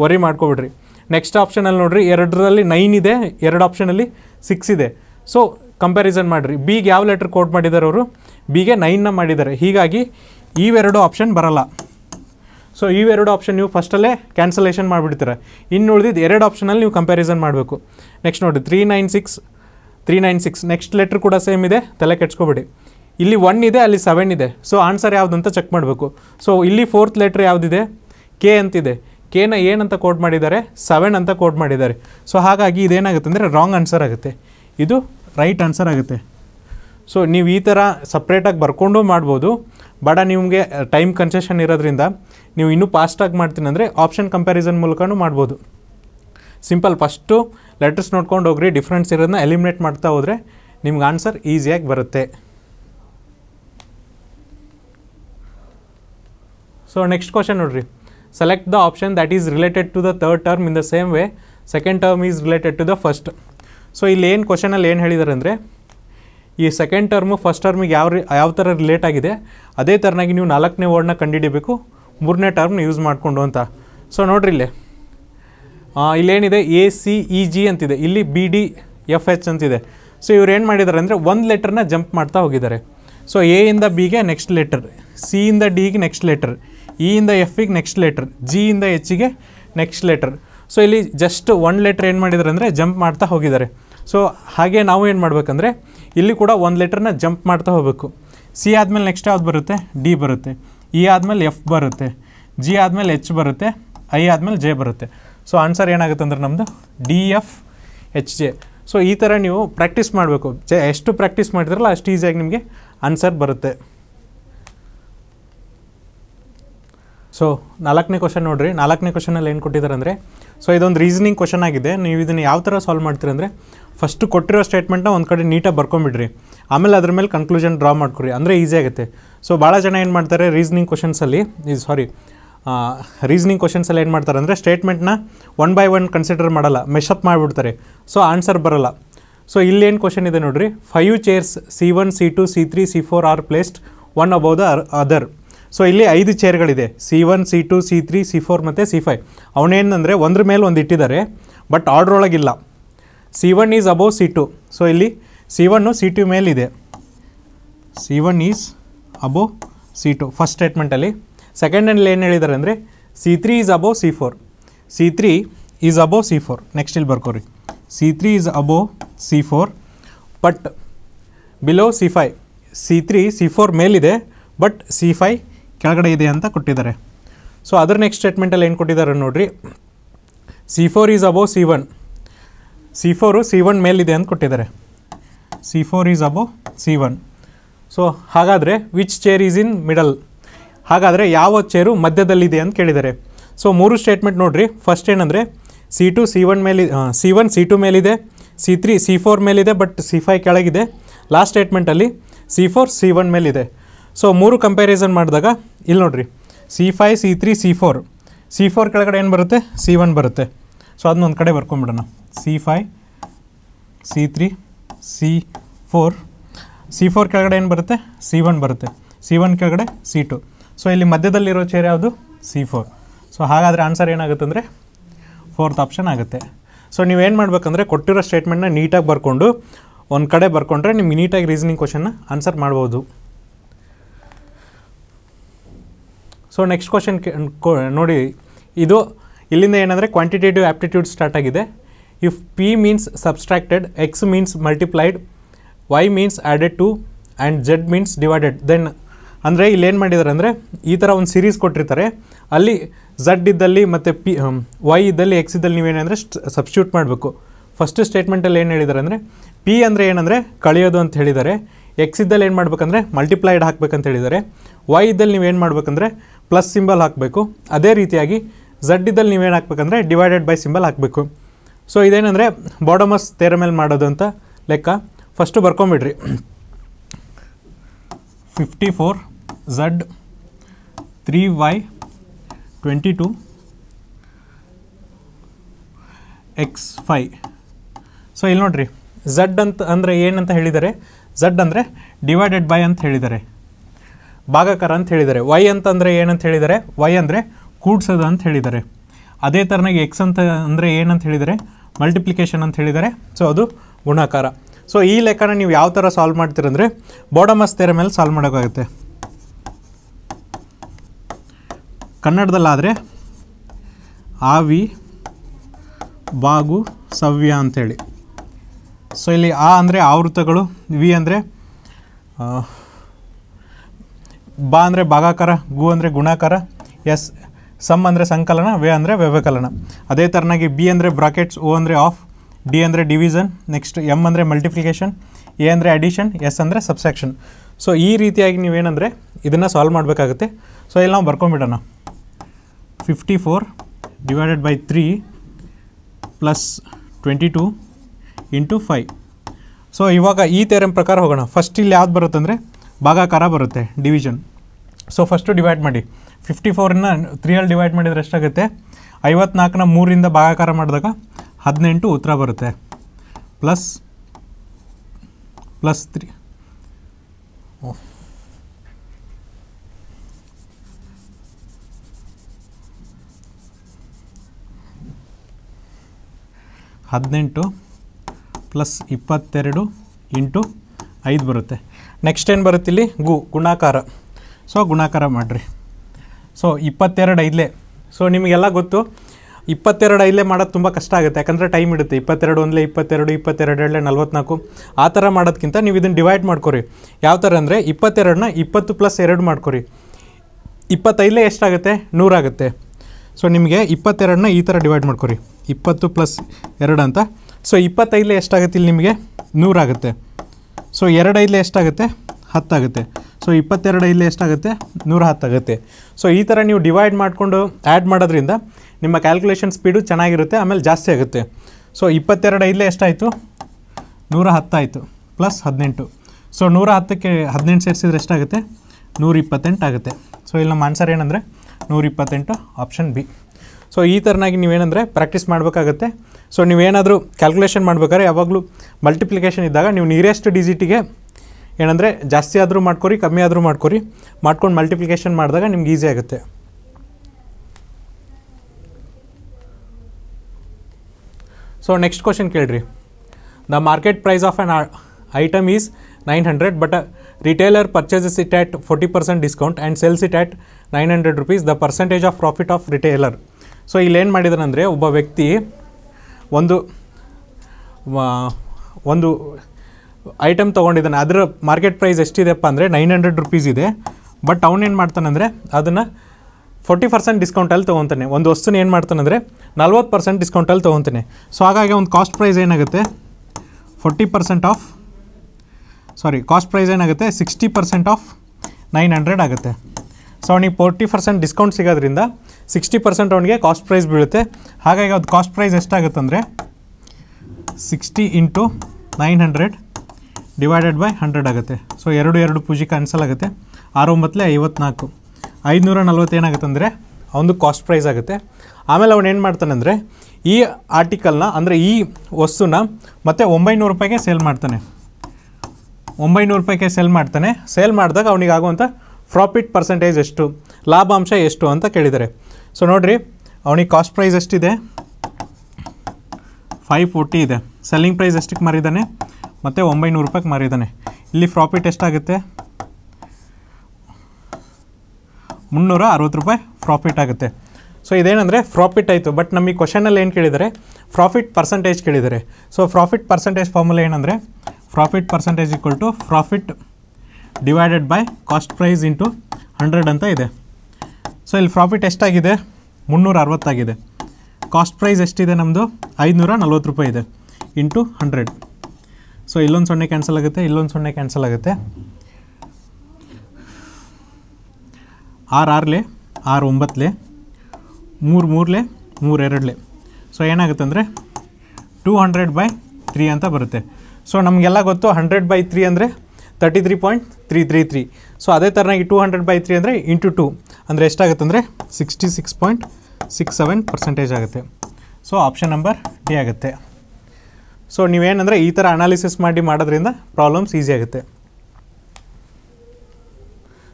ವರಿ ಮಾಡ್ಕೊಬಿಡ್ರಿ ನೆಕ್ಸ್ಟ್ ಆಪ್ಷನಲ್ಲಿ ನೋಡಿರಿ ಎರಡರಲ್ಲಿ ನೈನ್ ಇದೆ ಎರಡು ಆಪ್ಷನಲ್ಲಿ ಸಿಕ್ಸ್ ಇದೆ ಸೊ ಕಂಪ್ಯಾರಿಸನ್ ಮಾಡಿರಿ ಬಿಗೆ ಯಾವ ಲೆಟ್ರ್ ಕೋಟ್ ಮಾಡಿದ್ದಾರೆ ಅವರು ಬಿಗೆ ನೈನ್ನ ಮಾಡಿದ್ದಾರೆ ಹೀಗಾಗಿ ಇವೆರಡು ಆಪ್ಷನ್ ಬರಲ್ಲ ಸೊ ಇವೆರಡು ಆಪ್ಷನ್ ನೀವು ಫಸ್ಟಲ್ಲೇ ಕ್ಯಾನ್ಸಲೇಷನ್ ಮಾಡಿಬಿಡ್ತೀರ ಇನ್ನು ಉಳಿದಿದ್ದು ಎರಡು ಆಪ್ಷನಲ್ಲಿ ನೀವು ಕಂಪ್ಯಾರಿಸನ್ ಮಾಡಬೇಕು ನೆಕ್ಸ್ಟ್ ನೋಡಿ three nine six three nine six next letter ಕೂಡ ಸೇಮ್ ಇದೆ ತಲೆ ಕೆಡ್ಸ್ಕೊಬೇಡಿ ಇಲ್ಲಿ ಒನ್ ಇದೆ ಅಲ್ಲಿ ಸೆವೆನ್ ಇದೆ ಸೊ ಆನ್ಸರ್ ಯಾವುದು ಅಂತ ಚೆಕ್ ಮಾಡಬೇಕು ಸೊ ಇಲ್ಲಿ ಫೋರ್ತ್ ಲೆಟ್ರ್ ಯಾವುದಿದೆ ಕೆ ಅಂತಿದೆ ಕೆನ ಏನಂತ ಕೋಡ್ ಮಾಡಿದ್ದಾರೆ ಸೆವೆನ್ ಅಂತ ಕೋಡ್ ಮಾಡಿದ್ದಾರೆ ಸೊ ಹಾಗಾಗಿ ಇದೇನಾಗುತ್ತೆ ಅಂದರೆ ರಾಂಗ್ ಆನ್ಸರ್ ಆಗುತ್ತೆ ಇದು ರೈಟ್ ಆನ್ಸರ್ ಆಗುತ್ತೆ ಸೊ ನೀವು ಈ ಥರ ಸಪ್ರೇಟಾಗಿ ಬರ್ಕೊಂಡು ಮಾಡ್ಬೋದು ಬಡ ನಿಮಗೆ ಟೈಮ್ ಕನ್ಸೆಷನ್ ಇರೋದ್ರಿಂದ ನೀವು ಇನ್ನೂ ಫಾಸ್ಟಾಗಿ ಮಾಡ್ತೀನಿ ಅಂದರೆ ಆಪ್ಷನ್ ಕಂಪ್ಯಾರಿಸನ್ ಮೂಲಕನೂ ಮಾಡ್ಬೋದು ಸಿಂಪಲ್ ಫಸ್ಟು ಲೆಟರ್ಸ್ ನೋಡ್ಕೊಂಡು ಹೋಗ್ರಿ ಡಿಫ್ರೆನ್ಸ್ ಇರೋದನ್ನ ಎಲಿಮಿನೇಟ್ ಮಾಡ್ತಾ ಹೋದರೆ ನಿಮ್ಗೆ ಆನ್ಸರ್ ಈಸಿಯಾಗಿ ಬರುತ್ತೆ ಸೊ ನೆಕ್ಸ್ಟ್ ಕ್ವಶನ್ ನೋಡ್ರಿ select the option that is related to the third term in the same way second term is related to the first so ಇಲ್ಲಿ ಏನು ಕ್ವಶನಲ್ಲಿ ಏನು ಹೇಳಿದ್ದಾರೆ ಅಂದರೆ ಈ ಸೆಕೆಂಡ್ ಟರ್ಮು ಫಸ್ಟ್ ಟರ್ಮಿಗೆ ಯಾವ ಯಾವ ಥರ ರಿಲೇಟ್ ಆಗಿದೆ ಅದೇ ಥರನಾಗಿ ನೀವು ನಾಲ್ಕನೇ ವರ್ಡ್ನ ಕಂಡುಹಿಡಿಬೇಕು ಮೂರನೇ ಟರ್ಮ್ನ ಯೂಸ್ ಮಾಡಿಕೊಂಡು ಅಂತ ಸೊ ನೋಡ್ರಿ ಇಲ್ಲಿ ಇಲ್ಲೇನಿದೆ ಎ ಸಿ ಇ ಜಿ ಅಂತಿದೆ ಇಲ್ಲಿ ಬಿ ಡಿ ಎಫ್ ಎಚ್ ಅಂತಿದೆ ಸೊ ಇವ್ರು ಏನು ಮಾಡಿದ್ದಾರೆ ಅಂದರೆ ಒಂದು ಲೆಟರ್ನ ಜಂಪ್ ಮಾಡ್ತಾ ಹೋಗಿದ್ದಾರೆ ಸೊ ಎ ಇಂದ ಬಿಗೆ ನೆಕ್ಸ್ಟ್ ಲೆಟರ್ ಸಿ ಇಂದ ಡಿಗೆ ನೆಕ್ಸ್ಟ್ ಲೆಟರ್ ಇಯಿಂದ ಎಫ್ಗೆ ನೆಕ್ಸ್ಟ್ ಲೆಟರ್ ಜಿಯಿಂದ ಇಂದ ಎಚ್ಗೆ ನೆಕ್ಸ್ಟ್ ಲೆಟರ್ ಸೊ ಇಲ್ಲಿ ಜಸ್ಟ್ ಒನ್ ಲೆಟ್ರ್ ಏನು ಮಾಡಿದ್ದಾರೆ ಅಂದರೆ ಜಂಪ್ ಮಾಡ್ತಾ ಹೋಗಿದ್ದಾರೆ ಸೊ ಹಾಗೆ ನಾವು ಏನು ಮಾಡಬೇಕಂದ್ರೆ ಇಲ್ಲಿ ಕೂಡ ಒಂದು ಲೆಟ್ರನ್ನ ಜಂಪ್ ಮಾಡ್ತಾ ಹೋಗಬೇಕು ಸಿ ಆದಮೇಲೆ ನೆಕ್ಸ್ಟ್ ಯಾವ್ದು ಬರುತ್ತೆ ಡಿ ಬರುತ್ತೆ ಇ e ಆದಮೇಲೆ ಎಫ್ ಬರುತ್ತೆ ಜಿ ಆದಮೇಲೆ ಎಚ್ ಬರುತ್ತೆ ಐ ಆದಮೇಲೆ ಜೆ ಬರುತ್ತೆ ಸೊ ಆನ್ಸರ್ ಏನಾಗುತ್ತೆ ಅಂದರೆ ನಮ್ಮದು D F H J so ಈ ಥರ ನೀವು ಪ್ರಾಕ್ಟೀಸ್ ಮಾಡಬೇಕು ಜೆ ಎಷ್ಟು ಪ್ರಾಕ್ಟೀಸ್ ಮಾಡಿದ್ರಲ್ಲ ಅಷ್ಟು ಈಸಿಯಾಗಿ ನಿಮಗೆ ಆನ್ಸರ್ ಬರುತ್ತೆ ಸೊ ನಾಲ್ಕನೇ ಕ್ವಶನ್ ನೋಡಿರಿ ನಾಲ್ಕನೇ ಕ್ವಶನಲ್ಲಿ ಏನು ಕೊಟ್ಟಿದ್ದಾರೆ ಅಂದರೆ ಸೊ ಇದೊಂದು ರೀಸನಿಂಗ್ ಕ್ವಶನ್ ಆಗಿದೆ ನೀವು ಇದನ್ನು ಯಾವ ಥರ ಸಾಲ್ವ್ ಮಾಡ್ತೀರಂದರೆ ಫಸ್ಟು ಕೊಟ್ಟಿರೋ ಸ್ಟೇಟ್ಮೆಂಟ್ನ ಒಂದು ಕಡೆ ನೀಟಾಗಿ ಬರ್ಕೊಂಬಿಡ್ರಿ ಆಮೇಲೆ ಅದ್ರ ಮೇಲೆ ಕನ್ಕ್ಲೂಷನ್ ಡ್ರಾ ಮಾಡ್ಕೊರಿ ಅಂದರೆ ಈಸಿ ಆಗುತ್ತೆ ಸೊ ಭಾಳ ಜನ ಏನು ಮಾಡ್ತಾರೆ ರೀಸ್ನಿಂಗ್ ಕ್ವಶನ್ಸಲ್ಲಿ ಈ ಸಾರಿ ರೀಸ್ನಿಂಗ್ ಕ್ವಶನ್ಸಲ್ಲಿ ಏನು ಮಾಡ್ತಾರೆ ಅಂದರೆ ಸ್ಟೇಟ್ಮೆಂಟ್ನ ಒನ್ ಬೈ ಒನ್ ಕನ್ಸಿಡರ್ ಮಾಡಲ್ಲ ಮೆಷಪ್ ಮಾಡಿಬಿಡ್ತಾರೆ ಸೊ ಆನ್ಸರ್ ಬರೋಲ್ಲ ಸೊ ಇಲ್ಲೇನು ಕ್ವಶನ್ ಇದೆ ನೋಡಿರಿ five chairs C one C two C three C four are placed one above the other so ಇಲ್ಲಿ ಐದು ಚೇರ್ಗಳಿದೆ C one C two C three C four ಮತ್ತು ಸಿ ಫೈವ್ ಅವನೇನಂದರೆ ಒಂದ್ರ ಮೇಲೆ ಒಂದು ಇಟ್ಟಿದ್ದಾರೆ ಬಟ್ ಆರ್ಡ್ರೊಳಗಿಲ್ಲ C one is above C two so ಇಲ್ಲಿ ಸಿ ಒನ್ನು ಸಿ ಟು ಮೇಲಿದೆ C one is above C two first ಸ್ಟೇಟ್ಮೆಂಟಲ್ಲಿ ಸೆಕೆಂಡ್ ಹ್ಯಾಂಡಲ್ಲಿ ಏನು ಹೇಳಿದ್ದಾರೆ ಅಂದರೆ C three is above C four C three is above C four next ಇಲ್ಲಿ ಬರ್ಕೋರಿ C three is above C four but below C five C three C four ಮೇಲಿದೆ ಬಟ್ ಸಿ ಫೈ ಕೆಳಗಡೆ ಇದೆ ಅಂತ ಕೊಟ್ಟಿದ್ದಾರೆ ಸೊ ಅದರ ನೆಕ್ಸ್ಟ್ ಸ್ಟೇಟ್ಮೆಂಟಲ್ಲಿ ಏನು ಕೊಟ್ಟಿದ್ದಾರೆ ನೋಡಿರಿ C four is above C one C four C one ಮೇಲಿದೆ ಅಂತ ಕೊಟ್ಟಿದ್ದಾರೆ C four is above C one so ಹಾಗಾದರೆ which chair is in middle ಹಾಗಾದರೆ ಯಾವ ಚೇರು ಮಧ್ಯದಲ್ಲಿದೆ ಅಂತ ಕೇಳಿದ್ದಾರೆ ಸೊ ಮೂರು ಸ್ಟೇಟ್ಮೆಂಟ್ ನೋಡಿರಿ ಫಸ್ಟ್ ಏನಂದರೆ ಸಿ ಟು ಸಿ ಒನ್ ಮೇಲೆ ಸಿ ಒನ್ ಸಿ ಟು ಮೇಲಿದೆ ಸಿ ತ್ರೀ ಸಿ ಫೋರ್ ಮೇಲಿದೆ ಬಟ್ ಸಿ ಫೈ ಕೆಳಗಿದೆ ಲಾಸ್ಟ್ ಸ್ಟೇಟ್ಮೆಂಟಲ್ಲಿ ಸಿ ಫೋರ್ ಸಿ ಒನ್ ಮೇಲಿದೆ ಸೊ ಮೂರು ಕಂಪ್ಯಾರಿಸನ್ ಮಾಡಿದಾಗ ಇಲ್ಲಿ ನೋಡಿರಿ C five C three C four C four ಕೆಳಗಡೆ ಏನು ಬರುತ್ತೆ ಸಿ ಒನ್ ಬರುತ್ತೆ ಸೊ ಅದನ್ನೊಂದು ಕಡೆ ಬರ್ಕೊಂಬಿಡೋಣ C5, C3, C4, C4 ಕೆಳಗಡೆ ಏನು ಬರುತ್ತೆ ಸಿ ಒನ್ ಬರುತ್ತೆ ಸಿ ಒನ್ ಕೆಳಗಡೆ ಸಿ ಟು ಸೊ ಇಲ್ಲಿ ಮಧ್ಯದಲ್ಲಿರೋ ಚೇರ್ ಯಾವುದು ಸಿ ಫೋರ್ ಸೊ ಹಾಗಾದರೆ ಆನ್ಸರ್ ಏನಾಗುತ್ತೆ ಅಂದರೆ ಫೋರ್ತ್ ಆಪ್ಷನ್ ಆಗುತ್ತೆ ಸೊ ನೀವೇನು ಮಾಡಬೇಕಂದ್ರೆ ಕೊಟ್ಟಿರೋ ಸ್ಟೇಟ್ಮೆಂಟ್ನ ನೀಟಾಗಿ ಬರ್ಕೊಂಡು ಒಂದು ಕಡೆ ಬರ್ಕೊಂಡ್ರೆ ನಿಮ್ಗೆ ನೀಟಾಗಿ ರೀಸನಿಂಗ್ ಕ್ವಶನ್ನ ಆನ್ಸರ್ ಮಾಡ್ಬೋದು ಸೊ ನೆಕ್ಸ್ಟ್ ಕ್ವಶನ್ ನೋಡಿ ಇದು ಇಲ್ಲಿಂದ ಏನಂದರೆ ಕ್ವಾಂಟಿಟೇಟಿವ್ ಆ್ಯಪ್ಟಿಟ್ಯೂಡ್ ಸ್ಟಾರ್ಟ್ ಆಗಿದೆ If P means subtracted, X means multiplied, Y means added to and Z means divided then ಅಂದರೆ ಇಲ್ಲಿ ಏನು ಮಾಡಿದ್ದಾರೆ ಅಂದರೆ ಈ ಥರ ಒಂದು ಸೀರೀಸ್ ಕೊಟ್ಟಿರ್ತಾರೆ ಅಲ್ಲಿ ಝಡ್ ಇದ್ದಲ್ಲಿ ಮತ್ತು ಪಿ ವೈ ಇದ್ದಲ್ಲಿ ಎಕ್ಸ್ ಇದ್ದಲ್ಲಿ ನೀವೇನಂದರೆ ಸಬ್ಸ್ಟ್ಯೂಟ್ ಮಾಡಬೇಕು ಫಸ್ಟ್ ಸ್ಟೇಟ್ಮೆಂಟಲ್ಲಿ ಏನು ಹೇಳಿದ್ದಾರೆ ಅಂದರೆ ಪಿ ಅಂದರೆ ಏನಂದರೆ ಕಳೆಯೋದು ಅಂತ ಹೇಳಿದ್ದಾರೆ ಎಕ್ಸ್ ಇದ್ದಲ್ಲಿ ಏನು ಮಾಡಬೇಕಂದ್ರೆ ಮಲ್ಟಿಪ್ಲೈಡ್ ಹಾಕಬೇಕಂತ ಹೇಳಿದ್ದಾರೆ ವೈ ಇದ್ದಲ್ಲಿ ನೀವೇನು ಮಾಡಬೇಕಂದ್ರೆ ಪ್ಲಸ್ ಸಿಂಬಲ್ ಹಾಕಬೇಕು ಅದೇ ರೀತಿಯಾಗಿ ಝಡ್ ಇದ್ದಲ್ಲಿ ನೀವೇನು ಹಾಕ್ಬೇಕಂದ್ರೆ ಡಿವೈಡೆಡ್ ಬೈ ಸಿಂಬಲ್ ಹಾಕಬೇಕು ಸೊ ಇದೇನಂದರೆ ಬಾಡಮಸ್ ತೇರ ಮೇಲೆ ಮಾಡೋದು ಅಂತ ಲೆಕ್ಕ ಫಸ್ಟು ಬರ್ಕೊಂಬಿಡ್ರಿ fifty four Z three Y twenty two X five so ಇಲ್ಲಿ ನೋಡ್ರಿ ಝಡ್ ಅಂತ ಅಂದರೆ ಏನಂತ ಹೇಳಿದ್ದಾರೆ ಝಡ್ ಅಂದರೆ ಡಿವೈಡೆಡ್ ಬೈ ಅಂತ ಹೇಳಿದ್ದಾರೆ ಭಾಗಕರ ಅಂತ ಹೇಳಿದ್ದಾರೆ ವೈ ಅಂತಂದರೆ ಏನಂತ ಹೇಳಿದ್ದಾರೆ ವೈ ಅಂದರೆ ಕೂಡ್ಸೋದು ಅಂತ ಹೇಳಿದ್ದಾರೆ ಅದೇ ಥರನಾಗಿ ಎಕ್ಸ್ ಅಂತ ಅಂದರೆ ಏನಂತ ಹೇಳಿದರೆ ಮಲ್ಟಿಪ್ಲಿಕೇಶನ್ ಅಂತ ಹೇಳಿದ್ದಾರೆ ಸೊ ಅದು ಗುಣಾಕಾರ ಸೊ ಈ ಲೆಕ್ಕನ ನೀವು ಯಾವ ಥರ ಸಾಲ್ವ್ ಮಾಡ್ತೀರಂದರೆ ಬೋಡಮಸ್ ತೆರೆ ಮೇಲೆ ಸಾಲ್ವ್ ಮಾಡೋಕ್ಕಾಗುತ್ತೆ ಕನ್ನಡದಲ್ಲಾದರೆ ಆವಿ ಬಾಗು ಸವ್ಯ ಅಂಥೇಳಿ ಸೊ ಇಲ್ಲಿ ಆ ಅಂದರೆ ಆವೃತಗಳು ವಿ ಅಂದರೆ ಬಾ ಅಂದರೆ ಭಾಗಾಕಾರ ಗು ಅಂದರೆ ಗುಣಾಕಾರ ಎಸ್ ಸಮ್ ಅಂದರೆ ಸಂಕಲನ ವೇ ಅಂದರೆ ವ್ಯವಕಲನ ಅದೇ ಥರನಾಗಿ ಬಿ ಅಂದರೆ ಬ್ರಾಕೆಟ್ಸ್ ಓ ಅಂದರೆ ಆಫ್ ಡಿ ಅಂದರೆ ಡಿವಿಷನ್ ನೆಕ್ಸ್ಟ್ ಎಮ್ ಅಂದರೆ ಮಲ್ಟಿಪ್ಲಿಕೇಶನ್ ಎ ಅಂದರೆ ಅಡಿಷನ್ ಎಸ್ ಅಂದರೆ ಸಬ್ಸ್ಯಾಕ್ಷನ್ ಸೊ ಈ ರೀತಿಯಾಗಿ ನೀವೇನಂದರೆ ಇದನ್ನು ಸಾಲ್ವ್ ಮಾಡಬೇಕಾಗುತ್ತೆ ಸೊ ಇಲ್ಲಿ ನಾವು ಬರ್ಕೊಂಬಿಡೋಣ fifty four divided by three plus twenty two into five so ಇವಾಗ ಈ ತೇರಂ ಪ್ರಕಾರ ಹೋಗೋಣ ಫಸ್ಟ್ ಇಲ್ಲಿ ಯಾವ್ದು ಅಂದರೆ ಭಾಗಾಕಾರ ಬರುತ್ತೆ ಡಿವಿಷನ್ ಸೊ ಫಸ್ಟು ಡಿವೈಡ್ ಮಾಡಿ ಫಿಫ್ಟಿ ಫೋರನ್ನ ತ್ರೀಯಲ್ಲಿ ಡಿವೈಡ್ ಮಾಡಿದರೆ ಎಷ್ಟಾಗುತ್ತೆ ಐವತ್ನಾಲ್ಕನ ಮೂರಿಂದ ಭಾಗಾಕಾರ ಮಾಡಿದಾಗ ಹದಿನೆಂಟು ಉತ್ತರ ಬರುತ್ತೆ ಪ್ಲಸ್ ಪ್ಲಸ್ ತ್ರೀ ಹದಿನೆಂಟು ಪ್ಲಸ್ ಇಪ್ಪತ್ತೆರಡು ಇಂಟು ಐದು ಬರುತ್ತೆ ನೆಕ್ಸ್ಟ್ ಏನು ಬರುತ್ತಿಲ್ಲಿ ಗು ಗುಣಾಕಾರ ಸೊ ಗುಣಾಕಾರ ಮಾಡಿರಿ ಸೊ ಇಪ್ಪತ್ತೆರಡು ಐದಲೇ ಸೊ ನಿಮಗೆಲ್ಲ ಗೊತ್ತು ಇಪ್ಪತ್ತೆರಡು ಐದಲೇ ಮಾಡೋದು ತುಂಬ ಕಷ್ಟ ಆಗುತ್ತೆ ಯಾಕಂದರೆ ಟೈಮ್ ಇಡುತ್ತೆ ಇಪ್ಪತ್ತೆರಡು ಒಂದಲೇ ಇಪ್ಪತ್ತೆರಡು ಇಪ್ಪತ್ತೆರಡು ಎರಡಲೆ ನಲ್ವತ್ನಾಲ್ಕು ಆ ಥರ ಮಾಡೋದಕ್ಕಿಂತ ನೀವು ಇದನ್ನು ಡಿವೈಡ್ ಮಾಡ್ಕೊರಿ ಯಾವ ಥರ ಅಂದರೆ ಇಪ್ಪತ್ತೆರಡನ್ನ ಇಪ್ಪತ್ತು ಪ್ಲಸ್ ಎರಡು ಮಾಡ್ಕೊರಿ ಇಪ್ಪತ್ತೈದಲೇ ಎಷ್ಟಾಗುತ್ತೆ ನೂರಾಗುತ್ತೆ ಸೊ ನಿಮಗೆ ಇಪ್ಪತ್ತೆರಡನ್ನ ಈ ಥರ ಡಿವೈಡ್ ಮಾಡ್ಕೊರಿ ಇಪ್ಪತ್ತು ಪ್ಲಸ್ ಎರಡು ಅಂತ ಸೊ ಇಪ್ಪತ್ತೈದಲೇ ಎಷ್ಟಾಗುತ್ತೆ ಇಲ್ಲಿ ನಿಮಗೆ ನೂರಾಗುತ್ತೆ ಸೊ ಎರಡು ಎರಡೈದಲೇ ಎಷ್ಟಾಗುತ್ತೆ ಹತ್ತಾಗುತ್ತೆ ಸೊ ಇಪ್ಪತ್ತೆರಡು ಇಲ್ಲಿ ಎಷ್ಟಾಗುತ್ತೆ ನೂರ ಹತ್ತಾಗುತ್ತೆ ಸೊ ಈ ಥರ ನೀವು ಡಿವೈಡ್ ಮಾಡಿಕೊಂಡು ಆ್ಯಡ್ ಮಾಡೋದ್ರಿಂದ ನಿಮ್ಮ ಕ್ಯಾಲ್ಕುಲೇಷನ್ ಸ್ಪೀಡು ಚೆನ್ನಾಗಿರುತ್ತೆ ಆಮೇಲೆ ಜಾಸ್ತಿ ಆಗುತ್ತೆ ಸೊ ಇಪ್ಪತ್ತೆರಡು ಇಲ್ಲೇ ಎಷ್ಟಾಯಿತು ನೂರ ಹತ್ತಾಯಿತು ಪ್ಲಸ್ ಹದಿನೆಂಟು ಸೊ ನೂರ ಹತ್ತಕ್ಕೆ ಹದಿನೆಂಟು ಸೇರಿಸಿದ್ರೆ ಎಷ್ಟಾಗುತ್ತೆ ನೂರ ಇಪ್ಪತ್ತೆಂಟು ಆಗುತ್ತೆ ಸೊ ಇಲ್ಲಿ ನಮ್ಮ ಆನ್ಸರ್ ಏನಂದರೆ ನೂರ ಇಪ್ಪತ್ತೆಂಟು ಆಪ್ಷನ್ ಬಿ ಸೊ ಈ ಥರನಾಗಿ ನೀವೇನಂದರೆ ಪ್ರಾಕ್ಟೀಸ್ ಮಾಡಬೇಕಾಗತ್ತೆ ಸೊ ನೀವೇನಾದರೂ ಕ್ಯಾಲ್ಕುಲೇಷನ್ ಮಾಡಬೇಕಾದ್ರೆ ಯಾವಾಗಲೂ ಮಲ್ಟಿಪ್ಲಿಕೇಶನ್ ಇದ್ದಾಗ ನೀವು ನಿಯರೆಸ್ಟ್ ಡಿಜಿಟಿಗೆ ಏನಂದರೆ ಜಾಸ್ತಿ ಆದರೂ ಮಾಡ್ಕೊರಿ ಕಮ್ಮಿ ಆದರೂ ಮಾಡ್ಕೊರಿ ಮಾಡ್ಕೊಂಡು ಮಲ್ಟಿಪ್ಲಿಕೇಶನ್ ಮಾಡಿದಾಗ ನಿಮ್ಗೆ ಈಸಿ ಆಗುತ್ತೆ ಸೊ ನೆಕ್ಸ್ಟ್ ಕ್ವಶನ್ ಕೇಳ್ರಿ the market price of an item is nine hundred but retailer purchases it at forty percent discount and sells it at nine hundred rupees the percentage of profit of retailer so ಇಲ್ಲೇನು ಮಾಡಿದಾನಂದರೆ ಒಬ್ಬ ವ್ಯಕ್ತಿ ಒಂದು ಒಂದು ಐಟಮ್ ತೊಗೊಂಡಿದ್ದಾನೆ ಅದರ ಮಾರ್ಕೆಟ್ ಪ್ರೈಸ್ ಎಷ್ಟಿದೆಪ್ಪ ಅಂದರೆ ನೈನ್ ಹಂಡ್ರೆಡ್ ರುಪೀಸ್ ಇದೆ ಬಟ್ ಏನು ಮಾಡ್ತಾನಂದರೆ ಅದನ್ನು ಫೋರ್ಟಿ ಪರ್ಸೆಂಟ್ ಡಿಸ್ಕೌಂಟಲ್ಲಿ ತೊಗೊತಾನೆ ಒಂದು ವಸ್ತುನ ಏನು ಮಾಡ್ತಾನಂದರೆ ನಲ್ವತ್ತು ಪರ್ಸೆಂಟ್ ಡಿಸ್ಕೌಂಟಲ್ಲಿ ತೊಗೊತಾನೆ ಸೊ ಹಾಗಾಗಿ ಒಂದು ಕಾಸ್ಟ್ ಪ್ರೈಸ್ ಏನಾಗುತ್ತೆ forty percent of sorry cost price ಏನಾಗುತ್ತೆ sixty percent of nine hundred ಆಗುತ್ತೆ ಸೊ ಅವನಿಗೆ ಫೋರ್ಟಿ ಪರ್ಸೆಂಟ್ ಡಿಸ್ಕೌಂಟ್ ಸಿಗೋದ್ರಿಂದ ಸಿಕ್ಸ್ಟಿ ಪರ್ಸೆಂಟ್ ಅವನಿಗೆ ಕಾಸ್ಟ್ ಪ್ರೈಸ್ ಬೀಳುತ್ತೆ ಹಾಗಾಗಿ ಅದು ಕಾಸ್ಟ್ ಪ್ರೈಸ್ ಎಷ್ಟಾಗುತ್ತೆ ಅಂದರೆ sixty into nine hundred divided by hundred ಆಗುತ್ತೆ ಸೊ ಎರಡು ಎರಡು ಪೂಜಿ ಕ್ಯಾನ್ಸಲ್ ಆಗುತ್ತೆ ಆರು ಒಂಬತ್ತಲೆ ಐವತ್ನಾಲ್ಕು ಐದುನೂರ ನಲ್ವತ್ತೇನಾಗುತ್ತೆ ಅಂದರೆ ಅವನದು ಕಾಸ್ಟ್ ಪ್ರೈಸ್ ಆಗುತ್ತೆ ಆಮೇಲೆ ಅವನು ಏನು ಮಾಡ್ತಾನೆ ಅಂದರೆ ಈ ಆರ್ಟಿಕಲ್ನ ಅಂದರೆ ಈ ವಸ್ತುನ ಮತ್ತೆ ಒಂಬೈನೂರು ರೂಪಾಯಿಗೆ ಸೇಲ್ ಮಾಡ್ತಾನೆ ಒಂಬೈನೂರು ರೂಪಾಯಿಗೆ ಸೇಲ್ ಮಾಡ್ತಾನೆ ಸೇಲ್ ಮಾಡಿದಾಗ ಅವನಿಗೆ ಆಗುವಂಥ ಪ್ರಾಫಿಟ್ ಪರ್ಸೆಂಟೇಜ್ ಎಷ್ಟು ಲಾಭಾಂಶ ಎಷ್ಟು ಅಂತ ಕೇಳಿದ್ದಾರೆ ಸೊ ನೋಡಿರಿ ಅವನಿಗೆ ಕಾಸ್ಟ್ ಪ್ರೈಸ್ ಎಷ್ಟಿದೆ ಫೈವ್ ಫೋರ್ಟಿ ಇದೆ ಸೆಲ್ಲಿಂಗ್ ಪ್ರೈಸ್ ಎಷ್ಟಕ್ಕೆ ಮಾರಿದ್ದಾನೆ ಮತ್ತು ಒಂಬೈನೂರು ರೂಪಾಯಿಗೆ ಮಾರಿದ್ದಾನೆ ಇಲ್ಲಿ ಪ್ರಾಫಿಟ್ ಎಷ್ಟಾಗುತ್ತೆ ಮುನ್ನೂರ ಅರವತ್ತು ರೂಪಾಯಿ ಪ್ರಾಫಿಟ್ ಆಗುತ್ತೆ ಸೊ ಇದೇನೆಂದರೆ ಪ್ರಾಫಿಟ್ ಆಯಿತು ಬಟ್ ನಮಗೆ ಕ್ವಶನಲ್ಲಿ ಏನು ಕೇಳಿದರೆ ಪ್ರಾಫಿಟ್ ಪರ್ಸೆಂಟೇಜ್ ಕೇಳಿದ್ದಾರೆ ಸೊ ಪ್ರಾಫಿಟ್ ಪರ್ಸೆಂಟೇಜ್ ಫಾರ್ಮುಲಾ ಏನಂದರೆ profit percentage equal to profit divided by cost price into hundred ಅಂತ ಇದೆ ಸೊ ಇಲ್ಲಿ ಪ್ರಾಫಿಟ್ ಎಷ್ಟಾಗಿದೆ ಮುನ್ನೂರ ಅರವತ್ತಾಗಿದೆ ಕಾಸ್ಟ್ ಪ್ರೈಸ್ ಎಷ್ಟಿದೆ ನಮ್ಮದು ಐದುನೂರ ನಲ್ವತ್ತು ರೂಪಾಯಿ ಇದೆ ಇಂಟು ಹಂಡ್ರೆಡ್ ಸೊ ಇಲ್ಲೊಂದು ಸೊನ್ನೆ ಕ್ಯಾನ್ಸಲ್ ಆಗುತ್ತೆ ಇಲ್ಲೊಂದು ಸೊನ್ನೆ ಕ್ಯಾನ್ಸಲ್ ಆಗುತ್ತೆ ಆರು ಆರಲೆ ಆರು ಒಂಬತ್ತಲೆ ಮೂರು ಮೂರಲೆ ಮೂರೆರಡಲೆ ಸೊ ಏನಾಗುತ್ತೆ ಅಂದರೆ ಟೂ ಹಂಡ್ರೆಡ್ ಬೈ ತ್ರೀ ಅಂತ ಬರುತ್ತೆ ಸೊ ನಮಗೆಲ್ಲ ಗೊತ್ತು ಹಂಡ್ರೆಡ್ ಬೈ ತ್ರೀ ಅಂದರೆ thirty three point three three three so ಅದೇ ಥರನಾಗಿ ಟೂ ಹಂಡ್ರೆಡ್ ಬೈ ತ್ರೀ ಅಂದರೆ ಇಂಟು ಟೂ ಅಂದರೆ ಎಷ್ಟಾಗುತ್ತೆ ಅಂದರೆ sixty six point six seven percentage ಆಗುತ್ತೆ ಸೊ ಆಪ್ಷನ್ ನಂಬರ್ ಡಿ ಆಗುತ್ತೆ ಸೊ ನೀವೇನಂದರೆ ಈ ಥರ ಅನಾಲಿಸಿಸ್ ಮಾಡಿ ಮಾಡೋದ್ರಿಂದ ಪ್ರಾಬ್ಲಮ್ಸ್ ಈಸಿ ಆಗುತ್ತೆ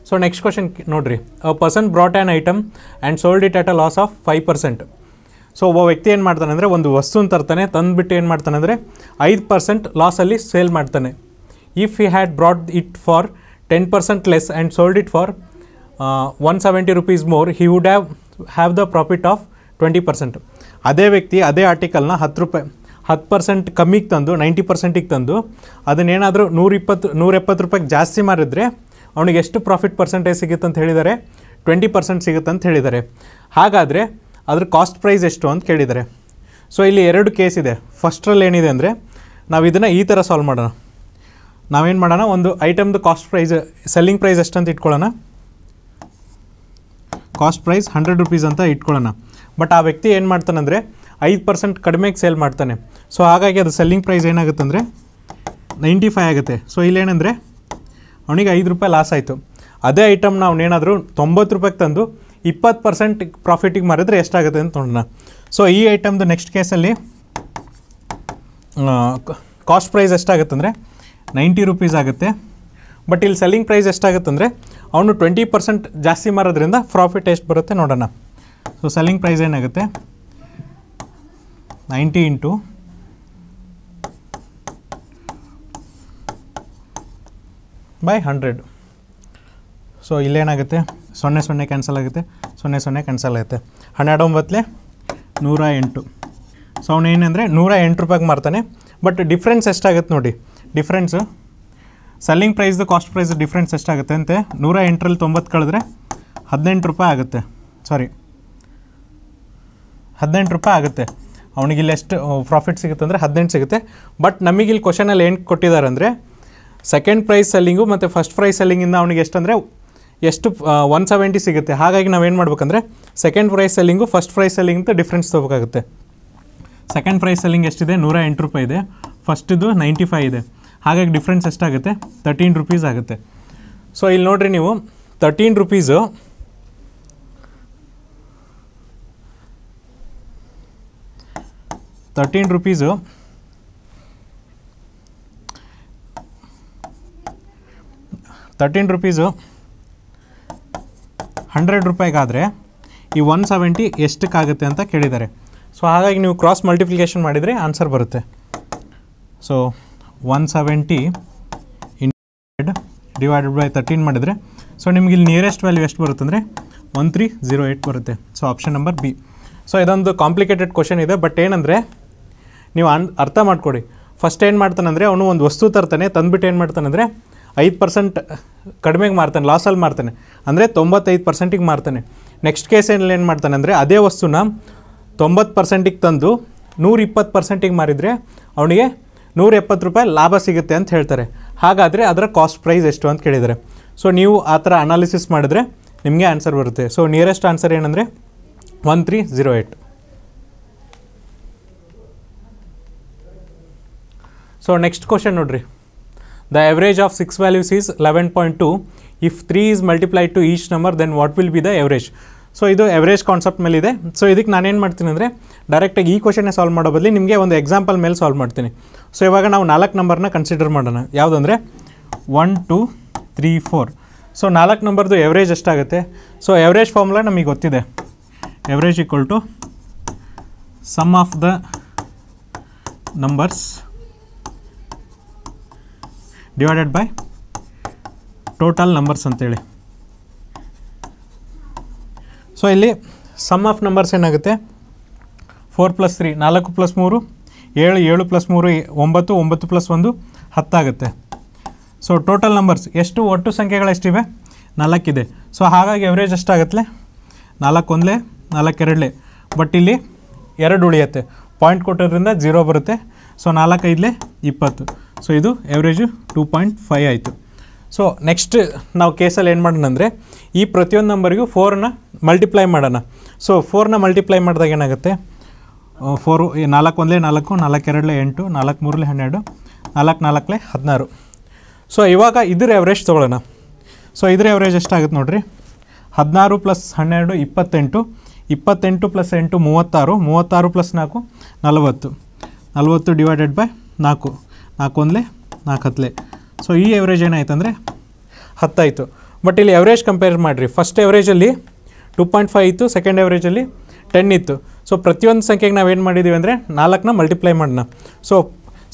ಸೊ ನೆಕ್ಸ್ಟ್ ಕ್ವಶನ್ ನೋಡಿರಿ a person brought an item and sold it at a loss of five percent so ಒಬ್ಬ ವ್ಯಕ್ತಿ ಏನು ಮಾಡ್ತಾನೆ ಅಂದರೆ ಒಂದು ವಸ್ತುನ ತರ್ತಾನೆ ತಂದುಬಿಟ್ಟು ಏನು ಮಾಡ್ತಾನೆ ಅಂದರೆ ಐದು ಪರ್ಸೆಂಟ್ ಲಾಸಲ್ಲಿ ಸೇಲ್ ಮಾಡ್ತಾನೆ if you had brought it for ten percent less and sold it for one seventy rupees more he would have have the profit of twenty percent ಅದೇ ವ್ಯಕ್ತಿ ಅದೇ ಆರ್ಟಿಕಲ್ನ ಹತ್ತು ರೂಪಾಯಿ ಹತ್ತು ಪರ್ಸೆಂಟ್ ಕಮ್ಮಿಗೆ ತಂದು ನೈಂಟಿ ಪರ್ಸೆಂಟಿಗೆ ತಂದು ಅದನ್ನೇನಾದರೂ ನೂರಿಪ್ಪತ್ತು ಎಪ್ಪತ್ತು ರೂಪಾಯಿಗೆ ಜಾಸ್ತಿ ಮಾರಿದರೆ ಅವನಿಗೆ ಎಷ್ಟು ಪ್ರಾಫಿಟ್ ಪರ್ಸೆಂಟೇಜ್ ಸಿಗುತ್ತೆ ಅಂತ ಹೇಳಿದ್ದಾರೆ ಟ್ವೆಂಟಿ ಪರ್ಸೆಂಟ್ ಸಿಗುತ್ತೆ ಅಂತ ಹೇಳಿದ್ದಾರೆ ಹಾಗಾದರೆ ಅದ್ರ ಕಾಸ್ಟ್ ಪ್ರೈಸ್ ಎಷ್ಟು ಅಂತ ಕೇಳಿದ್ದಾರೆ ಸೊ ಇಲ್ಲಿ ಎರಡು ಕೇಸ್ ಇದೆ ಫಸ್ಟ್ರಲ್ಲಿ ಏನಿದೆ ಅಂದರೆ ನಾವು ಇದನ್ನು ಈ ಥರ ಸಾಲ್ವ್ ಮಾಡೋಣ ನಾವೇನು ಮಾಡೋಣ ಒಂದು ಐಟಮ್ದು ಕಾಸ್ಟ್ ಪ್ರೈಸ್ ಸೆಲ್ಲಿಂಗ್ ಪ್ರೈಸ್ ಎಷ್ಟಂತ ಇಟ್ಕೊಳ್ಳೋಣ ಕಾಸ್ಟ್ ಪ್ರೈಸ್ ಹಂಡ್ರೆಡ್ ರುಪೀಸ್ ಅಂತ ಇಟ್ಕೊಳ್ಳೋಣ ಬಟ್ ಆ ವ್ಯಕ್ತಿ ಏನು ಮಾಡ್ತಾನಂದರೆ ಐದು ಪರ್ಸೆಂಟ್ ಕಡಿಮೆಗೆ ಸೇಲ್ ಮಾಡ್ತಾನೆ ಸೊ ಹಾಗಾಗಿ ಅದು ಸೆಲ್ಲಿಂಗ್ ಪ್ರೈಸ್ ಏನಾಗುತ್ತೆ ಅಂದರೆ ನೈಂಟಿ ಫೈವ್ ಆಗುತ್ತೆ ಸೊ ಇಲ್ಲೇನೆಂದರೆ ಅವನಿಗೆ ಐದು ರೂಪಾಯಿ ಲಾಸ್ ಆಯಿತು ಅದೇ ಐಟಮ್ನ ಅವನೇನಾದರೂ ತೊಂಬತ್ತು ರೂಪಾಯಿಗೆ ತಂದು ಇಪ್ಪತ್ತು ಪರ್ಸೆಂಟ್ ಪ್ರಾಫಿಟಿಗೆ ಮಾರಿದ್ರೆ ಎಷ್ಟಾಗುತ್ತೆ ಅಂತ ನೋಡೋಣ ಸೊ ಈ ಐಟಮ್ದು ನೆಕ್ಸ್ಟ್ ಕೇಸಲ್ಲಿ ಕಾಸ್ಟ್ ಪ್ರೈಸ್ ಎಷ್ಟಾಗುತ್ತೆ ಅಂದರೆ ನೈಂಟಿ ರುಪೀಸ್ ಆಗುತ್ತೆ ಬಟ್ ಇಲ್ಲಿ ಸೆಲ್ಲಿಂಗ್ ಪ್ರೈಸ್ ಎಷ್ಟಾಗುತ್ತೆ ಅಂದರೆ ಅವನು ಟ್ವೆಂಟಿ ಪರ್ಸೆಂಟ್ ಜಾಸ್ತಿ ಮಾರೋದ್ರಿಂದ ಪ್ರಾಫಿಟ್ ಎಷ್ಟು ಬರುತ್ತೆ ನೋಡೋಣ ಸೊ ಸೆಲ್ಲಿಂಗ್ ಪ್ರೈಸ್ ಏನಾಗುತ್ತೆ 90 into 100 ಹಂಡ್ರೆಡ್ ಸೊ ಇಲ್ಲೇನಾಗುತ್ತೆ ಸೊನ್ನೆ ಸೊನ್ನೆ ಕ್ಯಾನ್ಸಲ್ ಆಗುತ್ತೆ ಸೊನ್ನೆ ಸೊನ್ನೆ ಕ್ಯಾನ್ಸಲ್ ಆಗುತ್ತೆ ಹನ್ನೆರಡು ಒಂಬತ್ತಲೆ ನೂರ ಎಂಟು ಸೊ ಅವನು ಏನಂದರೆ ನೂರ ಎಂಟು ರೂಪಾಯಿಗೆ ಮಾರ್ತಾನೆ ಬಟ್ ಡಿಫ್ರೆನ್ಸ್ ಎಷ್ಟಾಗುತ್ತೆ ನೋಡಿ ಡಿಫ್ರೆನ್ಸು ಸೆಲ್ಲಿಂಗ್ ಪ್ರೈಸ್ದು ಕಾಸ್ಟ್ ಪ್ರೈಸ್ ಡಿಫ್ರೆನ್ಸ್ ಎಷ್ಟಾಗುತ್ತೆ ಅಂತೆ ನೂರ ಎಂಟರಲ್ಲಿ ತೊಂಬತ್ತು ಕಳೆದ್ರೆ ಹದಿನೆಂಟು ರೂಪಾಯಿ ಆಗುತ್ತೆ ಸಾರಿ ಹದಿನೆಂಟು ರೂಪಾಯಿ ಆಗುತ್ತೆ ಅವನಿಗೆ ಎಷ್ಟು ಪ್ರಾಫಿಟ್ ಸಿಗುತ್ತೆ ಅಂದರೆ ಹದಿನೆಂಟು ಸಿಗುತ್ತೆ ಬಟ್ ನಮಗಿಲ್ಲಿ ಇಲ್ಲಿ ಕ್ವಶನಲ್ಲಿ ಏನು ಕೊಟ್ಟಿದ್ದಾರೆ ಅಂದರೆ ಸೆಕೆಂಡ್ ಪ್ರೈಸ್ ಸೆಲ್ಲಿಂಗು ಮತ್ತು ಫಸ್ಟ್ ಪ್ರೈಸ್ ಸೆಲ್ಲಿಂಗಿಂದ ಅವನಿಗೆ ಎಷ್ಟಂದರೆ ಎಷ್ಟು ಒನ್ ಸೆವೆಂಟಿ ಸಿಗುತ್ತೆ ಹಾಗಾಗಿ ನಾವೇನು ಮಾಡ್ಬೇಕಂದ್ರೆ second price selling first price selling difference ತೊಗೋಬೇಕಾಗುತ್ತೆ ಸೆಕೆಂಡ್ ಪ್ರೈಸ್ ಸೆಲ್ಲಿಂಗ್ ಎಷ್ಟಿದೆ ನೂರ ಎಂಟು ರೂಪಾಯಿ ಇದೆ ಫಸ್ಟಿದು ನೈಂಟಿ ಫೈ ಇದೆ ಹಾಗಾಗಿ ಡಿಫ್ರೆನ್ಸ್ ಎಷ್ಟಾಗುತ್ತೆ ತರ್ಟೀನ್ ರುಪೀಸ್ ಆಗುತ್ತೆ ಸೊ ಇಲ್ಲಿ ನೋಡಿರಿ ನೀವು thirteen rupees thirteen rupees thirteen rupees hundred ರೂಪಾಯಿಗಾದರೆ ಈ ಒನ್ ಸೆವೆಂಟಿ ಎಷ್ಟಕ್ಕಾಗುತ್ತೆ ಅಂತ ಕೇಳಿದ್ದಾರೆ ಸೊ ಹಾಗಾಗಿ ನೀವು ಕ್ರಾಸ್ ಮಲ್ಟಿಪ್ಲಿಕೇಶನ್ ಮಾಡಿದರೆ ಆನ್ಸರ್ ಬರುತ್ತೆ so one seventy into divided by thirteen ಮಾಡಿದರೆ ಸೊ ನಿಮ್ಗೆ ಇಲ್ಲಿ ನಿಯರೆಸ್ಟ್ ವ್ಯಾಲ್ಯೂ ಎಷ್ಟು ಬರುತ್ತೆ ಅಂದರೆ ಒನ್ ತ್ರೀ ಜೀರೋ ಏಯ್ಟ್ ಬರುತ್ತೆ so option number B so ಇದೊಂದು ಕಾಂಪ್ಲಿಕೇಟೆಡ್ ಕ್ವಶನ್ ಇದೆ ಬಟ್ ಏನಂದರೆ ನೀವು ಅನ್ ಅರ್ಥ ಮಾಡ್ಕೊಡಿ ಫಸ್ಟ್ ಏನು ಮಾಡ್ತಾನಂದರೆ ಅವನು ಒಂದು ವಸ್ತು ತರ್ತಾನೆ ತಂದುಬಿಟ್ಟು ಏನು ಮಾಡ್ತಾನಂದರೆ ಐದು ಪರ್ಸೆಂಟ್ ಕಡಿಮೆಗೆ ಮಾರ್ತಾನೆ ಲಾಸಲ್ಲಿ ಮಾರ್ತಾನೆ ಅಂದರೆ ತೊಂಬತ್ತೈದು ಪರ್ಸೆಂಟಿಗೆ ಮಾರ್ತಾನೆ ನೆಕ್ಸ್ಟ್ ಕೇಸ್ ಏನು ಮಾಡ್ತಾನೆ ಅಂದರೆ ಅದೇ ವಸ್ತುನ ತೊಂಬತ್ತು ಪರ್ಸೆಂಟಿಗೆ ತಂದು ನೂರ ಇಪ್ಪತ್ತು ಪರ್ಸೆಂಟಿಗೆ ಮಾರಿದರೆ ಅವನಿಗೆ ನೂರ ಎಪ್ಪತ್ತು ರೂಪಾಯಿ ಲಾಭ ಸಿಗುತ್ತೆ ಅಂತ ಹೇಳ್ತಾರೆ ಹಾಗಾದರೆ ಅದರ ಕಾಸ್ಟ್ ಪ್ರೈಸ್ ಎಷ್ಟು ಅಂತ ಕೇಳಿದ್ದಾರೆ ಸೊ ನೀವು ಆ ಥರ ಅನಾಲಿಸಿಸ್ ಮಾಡಿದ್ರೆ ನಿಮಗೆ ಆನ್ಸರ್ ಬರುತ್ತೆ ಸೊ ನಿಯರೆಸ್ಟ್ ಆನ್ಸರ್ ಏನಂದರೆ one three zero eight so next question ನೋಡ್ರಿ the average of six values is eleven point two if three is multiplied to each number then what will be the average so ಇದು ಎವರೇಜ್ ಕಾನ್ಸೆಪ್ಟ್ ಮೇಲೆ ಇದೆ ಸೊ ಇದಕ್ಕೆ ನಾನೇನು ಮಾಡ್ತೀನಿ ಅಂದರೆ ಡೈರೆಕ್ಟಾಗಿ ಈ ಕ್ವಶನ್ನೇ ಸಾಲ್ವ್ ಮಾಡೋ ಬದಲು ನಿಮಗೆ ಒಂದು ಎಕ್ಸಾಂಪಲ್ ಮೇಲೆ ಸಾಲ್ವ್ ಮಾಡ್ತೀನಿ ಸೊ ಇವಾಗ ನಾವು ನಾಲ್ಕು ನಂಬರ್ನ ಕನ್ಸಿಡರ್ ಮಾಡೋಣ ಯಾವುದಂದರೆ one two three four so ನಾಲ್ಕು ನಂಬರ್ದು ಎವರೇಜ್ ಎಷ್ಟಾಗುತ್ತೆ ಸೊ ಎವರೇಜ್ ಫಾರ್ಮುಲಾ ನಮಗೆ ಗೊತ್ತಿದೆ average equal to sum of the numbers divided by total numbers ಅಂತೇಳಿ ಸೊ ಇಲ್ಲಿ ಸಮ್ ಆಫ್ ನಂಬರ್ಸ್ ಏನಾಗುತ್ತೆ ಫೋರ್ ಪ್ಲಸ್ ತ್ರೀ ನಾಲ್ಕು ಪ್ಲಸ್ ಮೂರು ಏಳು ಏಳು ಪ್ಲಸ್ ಮೂರು ಒಂಬತ್ತು ಒಂಬತ್ತು ಪ್ಲಸ್ ಒಂದು ಹತ್ತಾಗುತ್ತೆ ಸೊ ಟೋಟಲ್ ನಂಬರ್ಸ್ ಎಷ್ಟು ಒಟ್ಟು ಸಂಖ್ಯೆಗಳೆಷ್ಟಿವೆ ನಾಲ್ಕಿದೆ ಸೊ ಹಾಗಾಗಿ ಎವರೇಜ್ ಎಷ್ಟಾಗತ್ತಲೆ ನಾಲ್ಕು ಒಂದಲೇ ನಾಲ್ಕು ಎರಡಲೇ ಬಟ್ ಇಲ್ಲಿ ಎರಡು ಉಳಿಯುತ್ತೆ ಪಾಯಿಂಟ್ ಕೊಟ್ಟೋದ್ರಿಂದ ಜೀರೋ ಬರುತ್ತೆ ಸೊ ನಾಲ್ಕೈದಲೇ ಇಪ್ಪತ್ತು ಸೊ ಇದು ಎವ್ರೇಜು ಟೂ ಪಾಯಿಂಟ್ ಫೈ ಆಯಿತು ಸೊ ನೆಕ್ಸ್ಟ್ ನಾವು ಕೇಸಲ್ಲಿ ಏನು ಮಾಡೋಣ ಅಂದರೆ ಈ ಪ್ರತಿಯೊಂದು ನಂಬರಿಗೂ ಫೋರ್ನ ಮಲ್ಟಿಪ್ಲೈ ಮಾಡೋಣ ಸೊ ಫೋರ್ನ ಮಲ್ಟಿಪ್ಲೈ ಮಾಡಿದಾಗ ಏನಾಗುತ್ತೆ ಫೋರು ನಾಲ್ಕು ಒಂದಲೇ ನಾಲ್ಕು ನಾಲ್ಕು ಎರಡಲೇ ಎಂಟು ನಾಲ್ಕು ಮೂರಲೇ ಹನ್ನೆರಡು ನಾಲ್ಕು ನಾಲ್ಕಲೇ ಹದಿನಾರು ಸೊ ಇವಾಗ ಇದ್ರ ಎವರೇಜ್ ತೊಗೊಳ್ಳೋಣ ಸೊ ಇದ್ರ ಎವ್ರೇಜ್ ಎಷ್ಟಾಗುತ್ತೆ ನೋಡಿರಿ ಹದಿನಾರು ಪ್ಲಸ್ ಹನ್ನೆರಡು ಇಪ್ಪತ್ತೆಂಟು ಇಪ್ಪತ್ತೆಂಟು ಪ್ಲಸ್ ಎಂಟು ಮೂವತ್ತಾರು ಮೂವತ್ತಾರು ಪ್ಲಸ್ ನಾಲ್ಕು ನಲವತ್ತು ನಲವತ್ತು ಡಿವೈಡೆಡ್ ಬೈ ನಾಲ್ಕು ನಾಲ್ಕು ನಾಲ್ಕೊಂದಲೆ ನಾಲ್ಕು ಹತ್ತಲೆ ಸೊ ಈ ಎವರೇಜ್ ಏನಾಯ್ತಂದರೆ ಹತ್ತಾಯಿತು ಬಟ್ ಇಲ್ಲಿ ಎವರೇಜ್ ಕಂಪೇರ್ ಮಾಡಿರಿ ಫಸ್ಟ್ ಎವರೇಜಲ್ಲಿ ಟೂ ಪಾಯಿಂಟ್ ಫೈವ್ ಇತ್ತು ಸೆಕೆಂಡ್ ಎವರೇಜಲ್ಲಿ ಟೆನ್ ಇತ್ತು ಸೊ ಪ್ರತಿಯೊಂದು ಸಂಖ್ಯೆಗೆ ನಾವು ಏನು ಮಾಡಿದ್ದೀವಿ ಅಂದರೆ ನಾಲ್ಕನ್ನ ಮಲ್ಟಿಪ್ಲೈ ಮಾಡೋಣ ಸೊ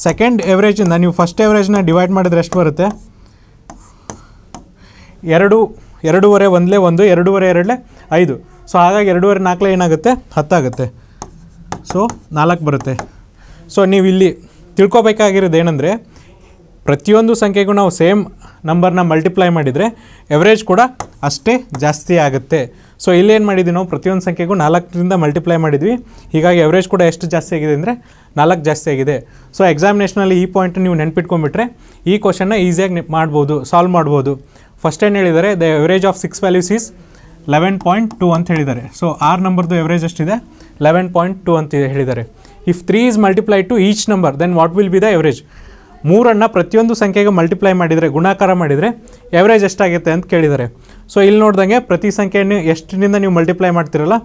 ಸೆಕೆಂಡ್ ಎವರೇಜಿಂದ ನೀವು ಫಸ್ಟ್ ಎವ್ರೇಜ್ನ ಡಿವೈಡ್ ಮಾಡಿದ್ರೆ ಎಷ್ಟು ಬರುತ್ತೆ ಎರಡು ಎರಡೂವರೆ ಒಂದಲೇ ಒಂದು ಎರಡೂವರೆ ಎರಡಲೇ ಐದು ಸೊ ಹಾಗಾಗಿ ಎರಡೂವರೆ ನಾಲ್ಕಲೇ ಏನಾಗುತ್ತೆ ಹತ್ತಾಗುತ್ತೆ ಸೊ ನಾಲ್ಕು ಬರುತ್ತೆ ಸೊ ನೀವು ಇಲ್ಲಿ ತಿಳ್ಕೊಬೇಕಾಗಿರೋದು ಏನಂದರೆ ಪ್ರತಿಯೊಂದು ಸಂಖ್ಯೆಗೂ ನಾವು ಸೇಮ್ ನಂಬರ್ನ ಮಲ್ಟಿಪ್ಲೈ ಮಾಡಿದರೆ ಎವರೇಜ್ ಕೂಡ ಅಷ್ಟೇ ಜಾಸ್ತಿ ಆಗುತ್ತೆ ಸೊ ಇಲ್ಲೇನು ಮಾಡಿದ್ವಿ ನಾವು ಪ್ರತಿಯೊಂದು ಸಂಖ್ಯೆಗೂ ನಾಲ್ಕರಿಂದ ಮಲ್ಟಿಪ್ಲೈ ಮಾಡಿದ್ವಿ ಹೀಗಾಗಿ ಎವರೇಜ್ ಕೂಡ ಎಷ್ಟು ಜಾಸ್ತಿ ಆಗಿದೆ ಅಂದರೆ ನಾಲ್ಕು ಜಾಸ್ತಿ ಆಗಿದೆ ಸೊ ಎಕ್ಸಾಮಿನೇಷನಲ್ಲಿ ಈ ಪಾಯಿಂಟ್ ನೀವು ನೆನ್ಪಿಟ್ಕೊಂಡ್ಬಿಟ್ರೆ ಈ ಕ್ವಶನ್ನ ಈಸಿಯಾಗಿ ಮಾಡ್ಬೋದು ಸಾಲ್ವ್ ಮಾಡ್ಬೋದು ಫಸ್ಟ್ ಏನು ಹೇಳಿದ್ದಾರೆ the average of six values is eleven point two ಅಂತ ಹೇಳಿದ್ದಾರೆ ಸೊ ಆರ್ ನಂಬರ್ದು ಎವರೇಜ್ ಎಷ್ಟಿದೆ ಲೆವೆನ್ ಪಾಯಿಂಟ್ ಟು ಅಂತ ಹೇಳಿದ್ದಾರೆ if three is multiply to each number then what will be the average ಮೂರನ್ನು ಪ್ರತಿಯೊಂದು ಸಂಖ್ಯೆಗೆ ಮಲ್ಟಿಪ್ಲೈ ಮಾಡಿದರೆ ಗುಣಾಕಾರ ಮಾಡಿದರೆ ಎವರೇಜ್ ಎಷ್ಟಾಗುತ್ತೆ ಅಂತ ಕೇಳಿದ್ದಾರೆ ಸೊ ಇಲ್ಲಿ ನೋಡಿದಂಗೆ ಪ್ರತಿ ಸಂಖ್ಯೆಯನ್ನು ಎಷ್ಟಿನಿಂದ ನೀವು ಮಲ್ಟಿಪ್ಲೈ ಮಾಡ್ತಿರಲ್ಲ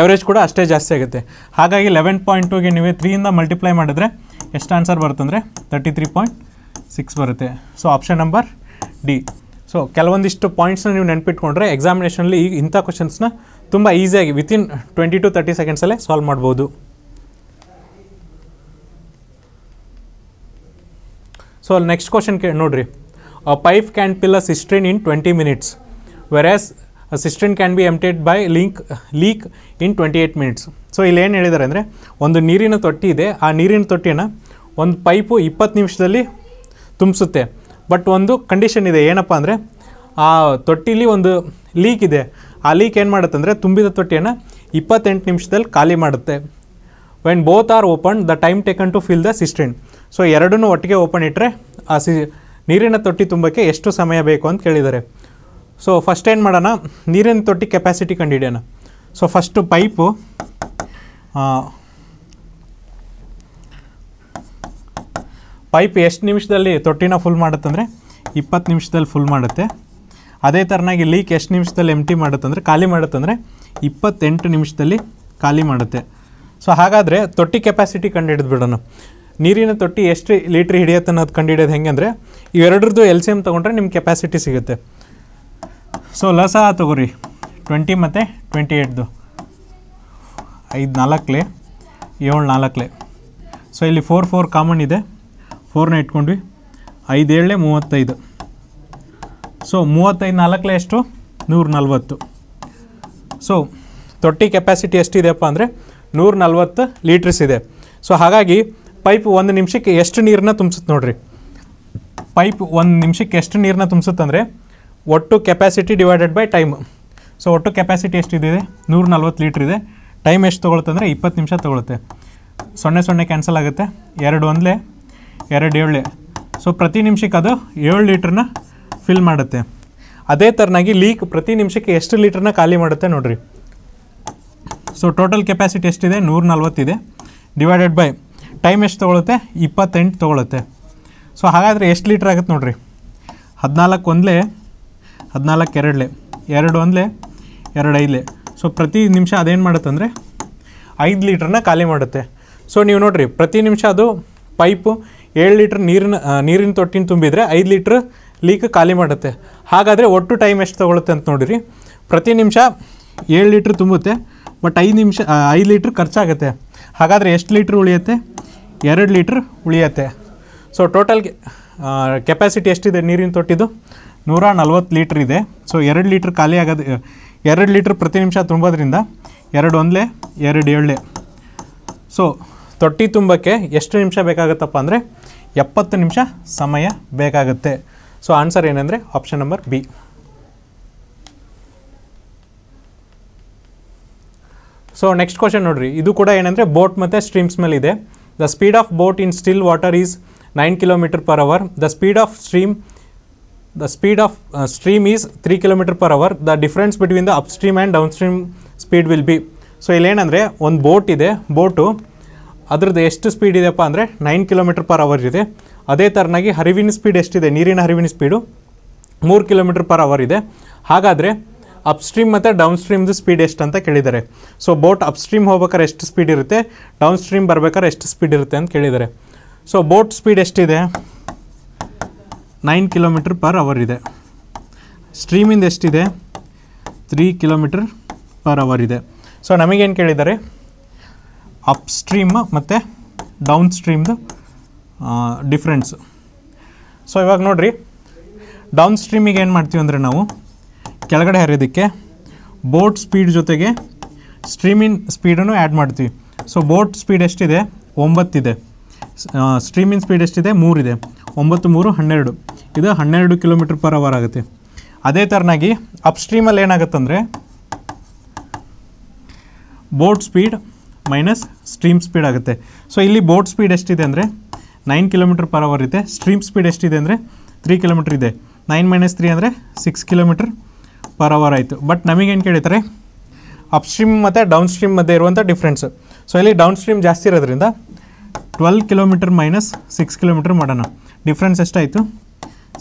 ಎವರೇಜ್ ಕೂಡ ಅಷ್ಟೇ ಜಾಸ್ತಿ ಆಗುತ್ತೆ ಹಾಗಾಗಿ ಲೆವೆನ್ ಪಾಯಿಂಟ್ ಟೂಗೆ ನೀವು ತ್ರೀಯಿಂದ ಮಲ್ಟಿಪ್ಲೈ ಮಾಡಿದರೆ ಎಷ್ಟು ಆನ್ಸರ್ ಬರುತ್ತಂದರೆ ತರ್ಟಿ ತ್ರೀ ಪಾಯಿಂಟ್ ಸಿಕ್ಸ್ ಬರುತ್ತೆ so option number D so ಕೆಲವೊಂದಿಷ್ಟು ಪಾಯಿಂಟ್ಸ್ನ ನೀವು ನೆನಪಿಟ್ಕೊಂಡ್ರೆ ಎಕ್ಸಾಮಿನೇಷನಲ್ಲಿ ಈಗ ಇಂಥ ಕ್ವಶನ್ಸ್ನ ತುಂಬ ಈಸಿಯಾಗಿ ವಿತಿನ್ ಟ್ವೆಂಟಿ ಟು ತರ್ಟಿ ಸೆಕೆಂಡ್ಸಲ್ಲೇ ಸಾಲ್ವ್ ಮಾಡ್ಬೋದು ಸೊ ಅಲ್ಲಿ ನೆಕ್ಸ್ಟ್ ಕ್ವಶನ್ ಕೇ ನೋಡಿರಿ a pipe can fill a cistern in twenty minutes whereas a cistern can be emptied by link leak in twenty eight minutes so ಇಲ್ಲಿ ಏನು ಹೇಳಿದ್ದಾರೆ ಅಂದರೆ ಒಂದು ನೀರಿನ ತೊಟ್ಟಿ ಇದೆ ಆ ನೀರಿನ ತೊಟ್ಟಿಯನ್ನು ಒಂದು ಪೈಪು ಇಪ್ಪತ್ತು ನಿಮಿಷದಲ್ಲಿ ತುಂಬಿಸುತ್ತೆ ಬಟ್ ಒಂದು ಕಂಡೀಷನ್ ಇದೆ ಏನಪ್ಪ ಅಂದರೆ ಆ ತೊಟ್ಟಿಲಿ ಒಂದು ಲೀಕ್ ಇದೆ ಆ ಲೀಕ್ ಏನು ಮಾಡುತ್ತೆ ಅಂದರೆ ತುಂಬಿದ ತೊಟ್ಟಿಯನ್ನು ಇಪ್ಪತ್ತೆಂಟು ನಿಮಿಷದಲ್ಲಿ ಖಾಲಿ ಮಾಡುತ್ತೆ when both are open the time taken to fill the cistern so ಎರಡನ್ನೂ ಒಟ್ಟಿಗೆ ಓಪನ್ ಇಟ್ಟರೆ ಆ ಸಿ ನೀರಿನ ತೊಟ್ಟಿ ತುಂಬಕ್ಕೆ ಎಷ್ಟು ಸಮಯ ಬೇಕು ಅಂತ ಕೇಳಿದ್ದಾರೆ ಸೊ ಫಸ್ಟ್ ಏನು ಮಾಡೋಣ ನೀರಿನ ತೊಟ್ಟಿ ಕೆಪಾಸಿಟಿ ಕಂಡುಹಿಡಿಯೋಣ ಸೊ ಫಸ್ಟು ಪೈಪು ಪೈಪ್ ಎಷ್ಟು ನಿಮಿಷದಲ್ಲಿ ತೊಟ್ಟಿನ ಫುಲ್ ಮಾಡುತ್ತಂದರೆ ಇಪ್ಪತ್ತು ನಿಮಿಷದಲ್ಲಿ ಫುಲ್ ಮಾಡುತ್ತೆ ಅದೇ ಥರನಾಗಿ ಲೀಕ್ ಎಷ್ಟು ನಿಮಿಷದಲ್ಲಿ ಟಿ ಮಾಡುತ್ತಂದರೆ ಖಾಲಿ ಮಾಡುತ್ತಂದರೆ ಇಪ್ಪತ್ತೆಂಟು ನಿಮಿಷದಲ್ಲಿ ಖಾಲಿ ಮಾಡುತ್ತೆ ಸೊ ಹಾಗಾದರೆ ತೊಟ್ಟಿ ಕೆಪಾಸಿಟಿ ಕಂಡು ಬಿಡೋಣ ನೀರಿನ ತೊಟ್ಟಿ ಎಷ್ಟು ಲೀಟ್ರ್ ಹಿಡಿಯುತ್ತೆ ಅನ್ನೋದು ಕಂಡು ಹೆಂಗೆ ಅಂದರೆ ಇವೆರಡ್ರದ್ದು ಎಲ್ ಸಿ ಎಮ್ ತೊಗೊಂಡ್ರೆ ನಿಮ್ಮ ಕೆಪಾಸಿಟಿ ಸಿಗುತ್ತೆ ಸೊ ಲಸ ತೊಗೊರಿ ಟ್ವೆಂಟಿ ಮತ್ತು ಟ್ವೆಂಟಿ ಏಟ್ದು ಐದು ನಾಲ್ಕಲೆ ಏಳು ನಾಲ್ಕಲೆ ಸೊ ಇಲ್ಲಿ ಫೋರ್ ಫೋರ್ ಕಾಮನ್ ಇದೆ ಫೋರ್ನ ಇಟ್ಕೊಂಡ್ವಿ ಐದೇಳೆ ಮೂವತ್ತೈದು ಸೊ ಮೂವತ್ತೈದು ನಾಲ್ಕಲೆ ಎಷ್ಟು ನೂರ ನಲ್ವತ್ತು ಸೊ ತೊಟ್ಟಿ ಕೆಪಾಸಿಟಿ ಎಷ್ಟಿದೆಯಪ್ಪ ಅಂದರೆ ನೂರ ನಲ್ವತ್ತು ಲೀಟ್ರಸ್ ಇದೆ ಸೊ ಹಾಗಾಗಿ ಪೈಪ್ ಒಂದು ನಿಮಿಷಕ್ಕೆ ಎಷ್ಟು ನೀರನ್ನ ತುಂಬಿಸುತ್ತೆ ನೋಡ್ರಿ ಪೈಪ್ ಒಂದು ನಿಮಿಷಕ್ಕೆ ಎಷ್ಟು ನೀರನ್ನ ತುಂಬಿಸುತ್ತಂದರೆ ಒಟ್ಟು capacity divided by time so ಒಟ್ಟು ಕೆಪಾಸಿಟಿ ಎಷ್ಟಿದೆ ನೂರ ನಲ್ವತ್ತು ಲೀಟ್ರ್ ಇದೆ ಟೈಮ್ ಎಷ್ಟು ತೊಗೊಳುತ್ತೆ ಅಂದರೆ ಇಪ್ಪತ್ತು ನಿಮಿಷ ತೊಗೊಳುತ್ತೆ ಸೊನ್ನೆ ಸೊನ್ನೆ ಕ್ಯಾನ್ಸಲ್ ಆಗುತ್ತೆ ಎರಡು ಒಂದಲೇ ಎರಡು ಏಳೆ ಸೊ ಪ್ರತಿ ನಿಮಿಷಕ್ಕೆ ಅದು ಏಳು ಲೀಟ್ರನ್ನ ಫಿಲ್ ಮಾಡುತ್ತೆ ಅದೇ ಥರನಾಗಿ ಲೀಕ್ ಪ್ರತಿ ನಿಮಿಷಕ್ಕೆ ಎಷ್ಟು ಲೀಟ್ರನ್ನ ಖಾಲಿ ಮಾಡುತ್ತೆ ನೋಡಿರಿ ಸೊ ಟೋಟಲ್ ಕೆಪಾಸಿಟಿ ಎಷ್ಟಿದೆ ನೂರ ನಲ್ವತ್ತಿದೆ ಡಿವೈಡೆಡ್ ಬೈ ಟೈಮ್ ಎಷ್ಟು ತೊಗೊಳುತ್ತೆ ಇಪ್ಪತ್ತೆಂಟು ತೊಗೊಳುತ್ತೆ ಸೊ ಹಾಗಾದರೆ ಎಷ್ಟು ಲೀಟ್ರ್ ಆಗುತ್ತೆ ನೋಡಿರಿ ಹದಿನಾಲ್ಕು ಒಂದಲೇ ಹದಿನಾಲ್ಕು ಎರಡಲೆ ಎರಡು ಒಂದಲೇ ಎರಡು ಐದಲೆ ಸೊ ಪ್ರತಿ ನಿಮಿಷ ಅದೇನು ಮಾಡುತ್ತೆ ಅಂದರೆ ಐದು ಲೀಟ್ರನ್ನ ಖಾಲಿ ಮಾಡುತ್ತೆ ಸೊ ನೀವು ನೋಡಿರಿ ಪ್ರತಿ ನಿಮಿಷ ಅದು ಪೈಪು ಏಳು ಲೀಟ್ರ್ ನೀರಿನ ನೀರಿನ ತೊಟ್ಟಿನ ತುಂಬಿದರೆ ಐದು ಲೀಟ್ರ್ ಲೀಕ್ ಖಾಲಿ ಮಾಡುತ್ತೆ ಹಾಗಾದರೆ ಒಟ್ಟು ಟೈಮ್ ಎಷ್ಟು ತೊಗೊಳುತ್ತೆ ಅಂತ ನೋಡಿರಿ ಪ್ರತಿ ನಿಮಿಷ ಏಳು ಲೀಟ್ರ್ ತುಂಬುತ್ತೆ ಬಟ್ ಐದು ನಿಮಿಷ ಐದು ಲೀಟ್ರ್ ಖರ್ಚಾಗುತ್ತೆ ಹಾಗಾದರೆ ಎಷ್ಟು ಲೀಟ್ರ್ ಉಳಿಯುತ್ತೆ ಎರಡು ಲೀಟ್ರ್ ಉಳಿಯುತ್ತೆ ಸೊ ಟೋಟಲ್ ಕೆಪಾಸಿಟಿ ಎಷ್ಟಿದೆ ನೀರಿನ ತೊಟ್ಟಿದ್ದು ನೂರ ನಲ್ವತ್ತು ಲೀಟ್ರ್ ಇದೆ ಸೊ ಎರಡು ಲೀಟ್ರ್ ಖಾಲಿ ಆಗೋದು ಎರಡು ಲೀಟ್ರ್ ಪ್ರತಿ ನಿಮಿಷ ತುಂಬೋದ್ರಿಂದ ಎರಡು ಒಂದಲೇ ಎರಡು ಏಳೆ ಸೊ ತೊಟ್ಟಿ ತುಂಬಕ್ಕೆ ಎಷ್ಟು ನಿಮಿಷ ಬೇಕಾಗುತ್ತಪ್ಪ ಅಂದರೆ ಎಪ್ಪತ್ತು ನಿಮಿಷ ಸಮಯ ಬೇಕಾಗುತ್ತೆ ಸೊ ಆನ್ಸರ್ ಏನಂದರೆ option number B so next question ನೋಡ್ರಿ ಇದು ಕೂಡ ಏನಂದರೆ ಬೋಟ್ ಮತ್ತು ಸ್ಟ್ರೀಮ್ಸ್ ಮೇಲೆ ಇದೆ the speed of boat in still water is nine kilometer per hour the speed of stream the speed of stream is three kilometer per hour the difference between the upstream and downstream speed will be so ಇಲ್ಲೇನಂದರೆ ಒಂದು ಬೋಟ್ ಇದೆ ಬೋಟು ಅದ್ರದ್ದು ಎಷ್ಟು ಸ್ಪೀಡ್ ಇದೆಯಪ್ಪ ಅಂದರೆ ನೈನ್ ಕಿಲೋಮೀಟರ್ ಪರ್ ಅವರ್ ಇದೆ ಅದೇ ಥರನಾಗಿ ಹರಿವಿನ ಸ್ಪೀಡ್ ಎಷ್ಟಿದೆ ನೀರಿನ ಹರಿವಿನ ಸ್ಪೀಡು ಮೂರು ಕಿಲೋಮೀಟರ್ ಪರ್ ಅವರ್ ಇದೆ ಹಾಗಾದರೆ ಅಪ್ಸ್ಟ್ರೀಮ್ ಮತ್ತು ಡೌನ್ ಸ್ಟ್ರೀಮ್ದು ಸ್ಪೀಡ್ ಎಷ್ಟು ಅಂತ ಕೇಳಿದ್ದಾರೆ ಸೊ ಬೋಟ್ ಅಪ್ ಸ್ಟ್ರೀಮ್ ಹೋಗ್ಬೇಕಾದ್ರೆ ಎಷ್ಟು ಸ್ಪೀಡ್ ಇರುತ್ತೆ ಡೌನ್ ಸ್ಟ್ರೀಮ್ ಬರ್ಬೇಕಾದ್ರೆ ಎಷ್ಟು ಸ್ಪೀಡ್ ಇರುತ್ತೆ ಅಂತ ಕೇಳಿದ್ದಾರೆ ಸೊ ಬೋಟ್ ಸ್ಪೀಡ್ ಎಷ್ಟಿದೆ ನೈನ್ ಕಿಲೋಮೀಟ್ರ್ ಪರ್ ಅವರ್ ಇದೆ ಸ್ಟ್ರೀಮಿಂದ ಎಷ್ಟಿದೆ ತ್ರೀ ಕಿಲೋಮೀಟ್ರ್ ಪರ್ ಅವರ್ ಇದೆ ಸೊ ನಮಗೇನು ಕೇಳಿದ್ದಾರೆ ಅಪ್ ಸ್ಟ್ರೀಮ್ ಮತ್ತು ಡೌನ್ ಸ್ಟ್ರೀಮ್ದು ಡಿಫ್ರೆನ್ಸು ಸೊ ಇವಾಗ ನೋಡಿರಿ ಡೌನ್ ಸ್ಟ್ರೀಮಿಗೆ ಏನು ಮಾಡ್ತೀವಿ ಅಂದರೆ ನಾವು ಕೆಳಗಡೆ ಹರಿಯೋದಕ್ಕೆ ಬೋಟ್ ಸ್ಪೀಡ್ ಜೊತೆಗೆ ಸ್ಟ್ರೀಮಿನ್ ಸ್ಪೀಡನ್ನು ಆ್ಯಡ್ ಮಾಡ್ತೀವಿ ಸೊ ಬೋಟ್ ಸ್ಪೀಡ್ ಎಷ್ಟಿದೆ ಒಂಬತ್ತಿದೆ ಸ್ಟ್ರೀಮಿನ್ ಸ್ಪೀಡ್ ಎಷ್ಟಿದೆ ಮೂರಿದೆ ಒಂಬತ್ತು ಮೂರು ಹನ್ನೆರಡು ಇದು ಹನ್ನೆರಡು ಕಿಲೋಮೀಟ್ರ್ ಪರ್ ಅವರ್ ಆಗುತ್ತೆ ಅದೇ ಥರನಾಗಿ ಏನಾಗುತ್ತೆ ಏನಾಗುತ್ತಂದರೆ boat speed minus stream speed ಆಗುತ್ತೆ ಸೊ ಇಲ್ಲಿ ಬೋಟ್ ಸ್ಪೀಡ್ ಎಷ್ಟಿದೆ ಅಂದರೆ ನೈನ್ ಕಿಲೋಮೀಟ್ರ್ ಪರ್ ಅವರ್ ಇದೆ ಸ್ಟ್ರೀಮ್ ಸ್ಪೀಡ್ ಎಷ್ಟಿದೆ ಅಂದರೆ ತ್ರೀ ಕಿಲೋಮೀಟ್ರ್ ಇದೆ ನೈನ್ ಮೈನಸ್ ತ್ರೀ ಅಂದರೆ ಸಿಕ್ಸ್ ಕಿಲೋಮೀಟ್ರ್ ಪರ್ ಅವರ್ ಆಯಿತು ಬಟ್ ನಮಗೇನು ಅಪ್ ಸ್ಟ್ರೀಮ್ ಮತ್ತು ಡೌನ್ ಸ್ಟ್ರೀಮ್ ಮಧ್ಯೆ ಇರುವಂಥ ಡಿಫ್ರೆನ್ಸು ಸೊ ಇಲ್ಲಿ ಡೌನ್ ಸ್ಟ್ರೀಮ್ ಜಾಸ್ತಿ ಇರೋದ್ರಿಂದ twelve kilometer minus six kilometer ಮಾಡೋಣ ಡಿಫ್ರೆನ್ಸ್ ಎಷ್ಟಾಯಿತು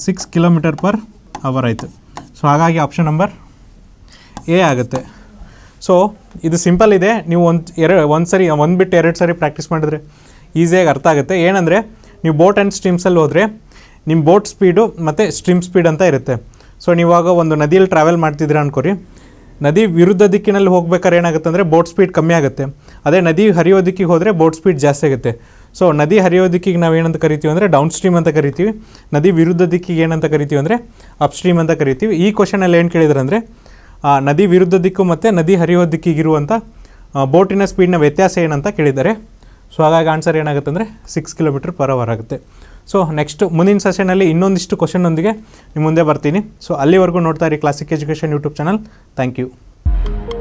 ಸಿಕ್ಸ್ ಕಿಲೋಮೀಟರ್ ಪರ್ ಅವರ್ ಆಯಿತು ಸೊ ಹಾಗಾಗಿ ಆಪ್ಷನ್ ನಂಬರ್ ಎ ಆಗುತ್ತೆ ಸೊ ಇದು ಸಿಂಪಲ್ ಇದೆ ನೀವು ಒಂದು ಎರಡು ಒಂದು ಸರಿ ಒಂದು ಬಿಟ್ಟು ಎರಡು ಸರಿ ಪ್ರಾಕ್ಟೀಸ್ ಮಾಡಿದ್ರೆ ಈಸಿಯಾಗಿ ಅರ್ಥ ಆಗುತ್ತೆ ಏನಂದರೆ ನೀವು ಬೋಟ್ ಆ್ಯಂಡ್ ಸ್ಟ್ರೀಮ್ಸಲ್ಲಿ ಹೋದರೆ ನಿಮ್ಮ ಬೋಟ್ ಸ್ಪೀಡು ಮತ್ತು ಸ್ಟ್ರೀಮ್ ಸ್ಪೀಡ್ ಅಂತ ಇರುತ್ತೆ ಸೊ ನೀವಾಗ ಒಂದು ನದಿಯಲ್ಲಿ ಟ್ರಾವೆಲ್ ಮಾಡ್ತಿದ್ದೀರಾ ಅನ್ಕೋರಿ ನದಿ ವಿರುದ್ಧ ದಿಕ್ಕಿನಲ್ಲಿ ಹೋಗ್ಬೇಕಾದ್ರೆ ಏನಾಗುತ್ತೆ ಅಂದರೆ ಬೋಟ್ ಸ್ಪೀಡ್ ಕಮ್ಮಿ ಆಗುತ್ತೆ ಅದೇ ನದಿ ಹರಿಯೋದಿಕ್ಕಿಗೆ ಹೋದರೆ ಬೋಟ್ ಸ್ಪೀಡ್ ಜಾಸ್ತಿ ಆಗುತ್ತೆ ಸೊ ನದಿ ಹರಿಯೋದಿಕ್ಕಿಗೆ ದಿಕ್ಕಿಗೆ ನಾವು ಏನಂತ ಕರಿತೀವಿ ಅಂದರೆ ಡೌನ್ ಸ್ಟ್ರೀಮ್ ಅಂತ ಕರಿತೀವಿ ನದಿ ವಿರುದ್ಧ ದಿಕ್ಕಿಗೆ ಏನಂತ ಕರಿತೀವಿ ಅಂದರೆ ಅಪ್ ಸ್ಟ್ರೀಮ್ ಅಂತ ಕರಿತೀವಿ ಈ ಕ್ವಶನಲ್ಲಿ ಏನು ಕೇಳಿದ್ರೆ ಅಂದರೆ ನದಿ ವಿರುದ್ಧ ದಿಕ್ಕು ಮತ್ತು ನದಿ ಹರಿಯೋ ದಿಕ್ಕಿಗಿರುವಂಥ ಬೋಟಿನ ಸ್ಪೀಡ್ನ ವ್ಯತ್ಯಾಸ ಏನಂತ ಕೇಳಿದ್ದಾರೆ ಸೊ ಹಾಗಾಗಿ ಆನ್ಸರ್ ಏನಾಗುತ್ತೆ ಅಂದರೆ ಸಿಕ್ಸ್ ಕಿಲೋಮೀಟ್ರ್ ಪರ್ ಅವರ್ ಆಗುತ್ತೆ ಸೊ ನೆಕ್ಸ್ಟ್ ಮುಂದಿನ ಸೆಷನಲ್ಲಿ ಇನ್ನೊಂದಿಷ್ಟು ಕ್ವಶನ್ನೊಂದಿಗೆ ನಿಮ್ಮ ಮುಂದೆ ಬರ್ತೀನಿ ಸೊ ಅಲ್ಲಿವರೆಗೂ ನೋಡ್ತಾ ಇರಿ Classic education YouTube channel thank you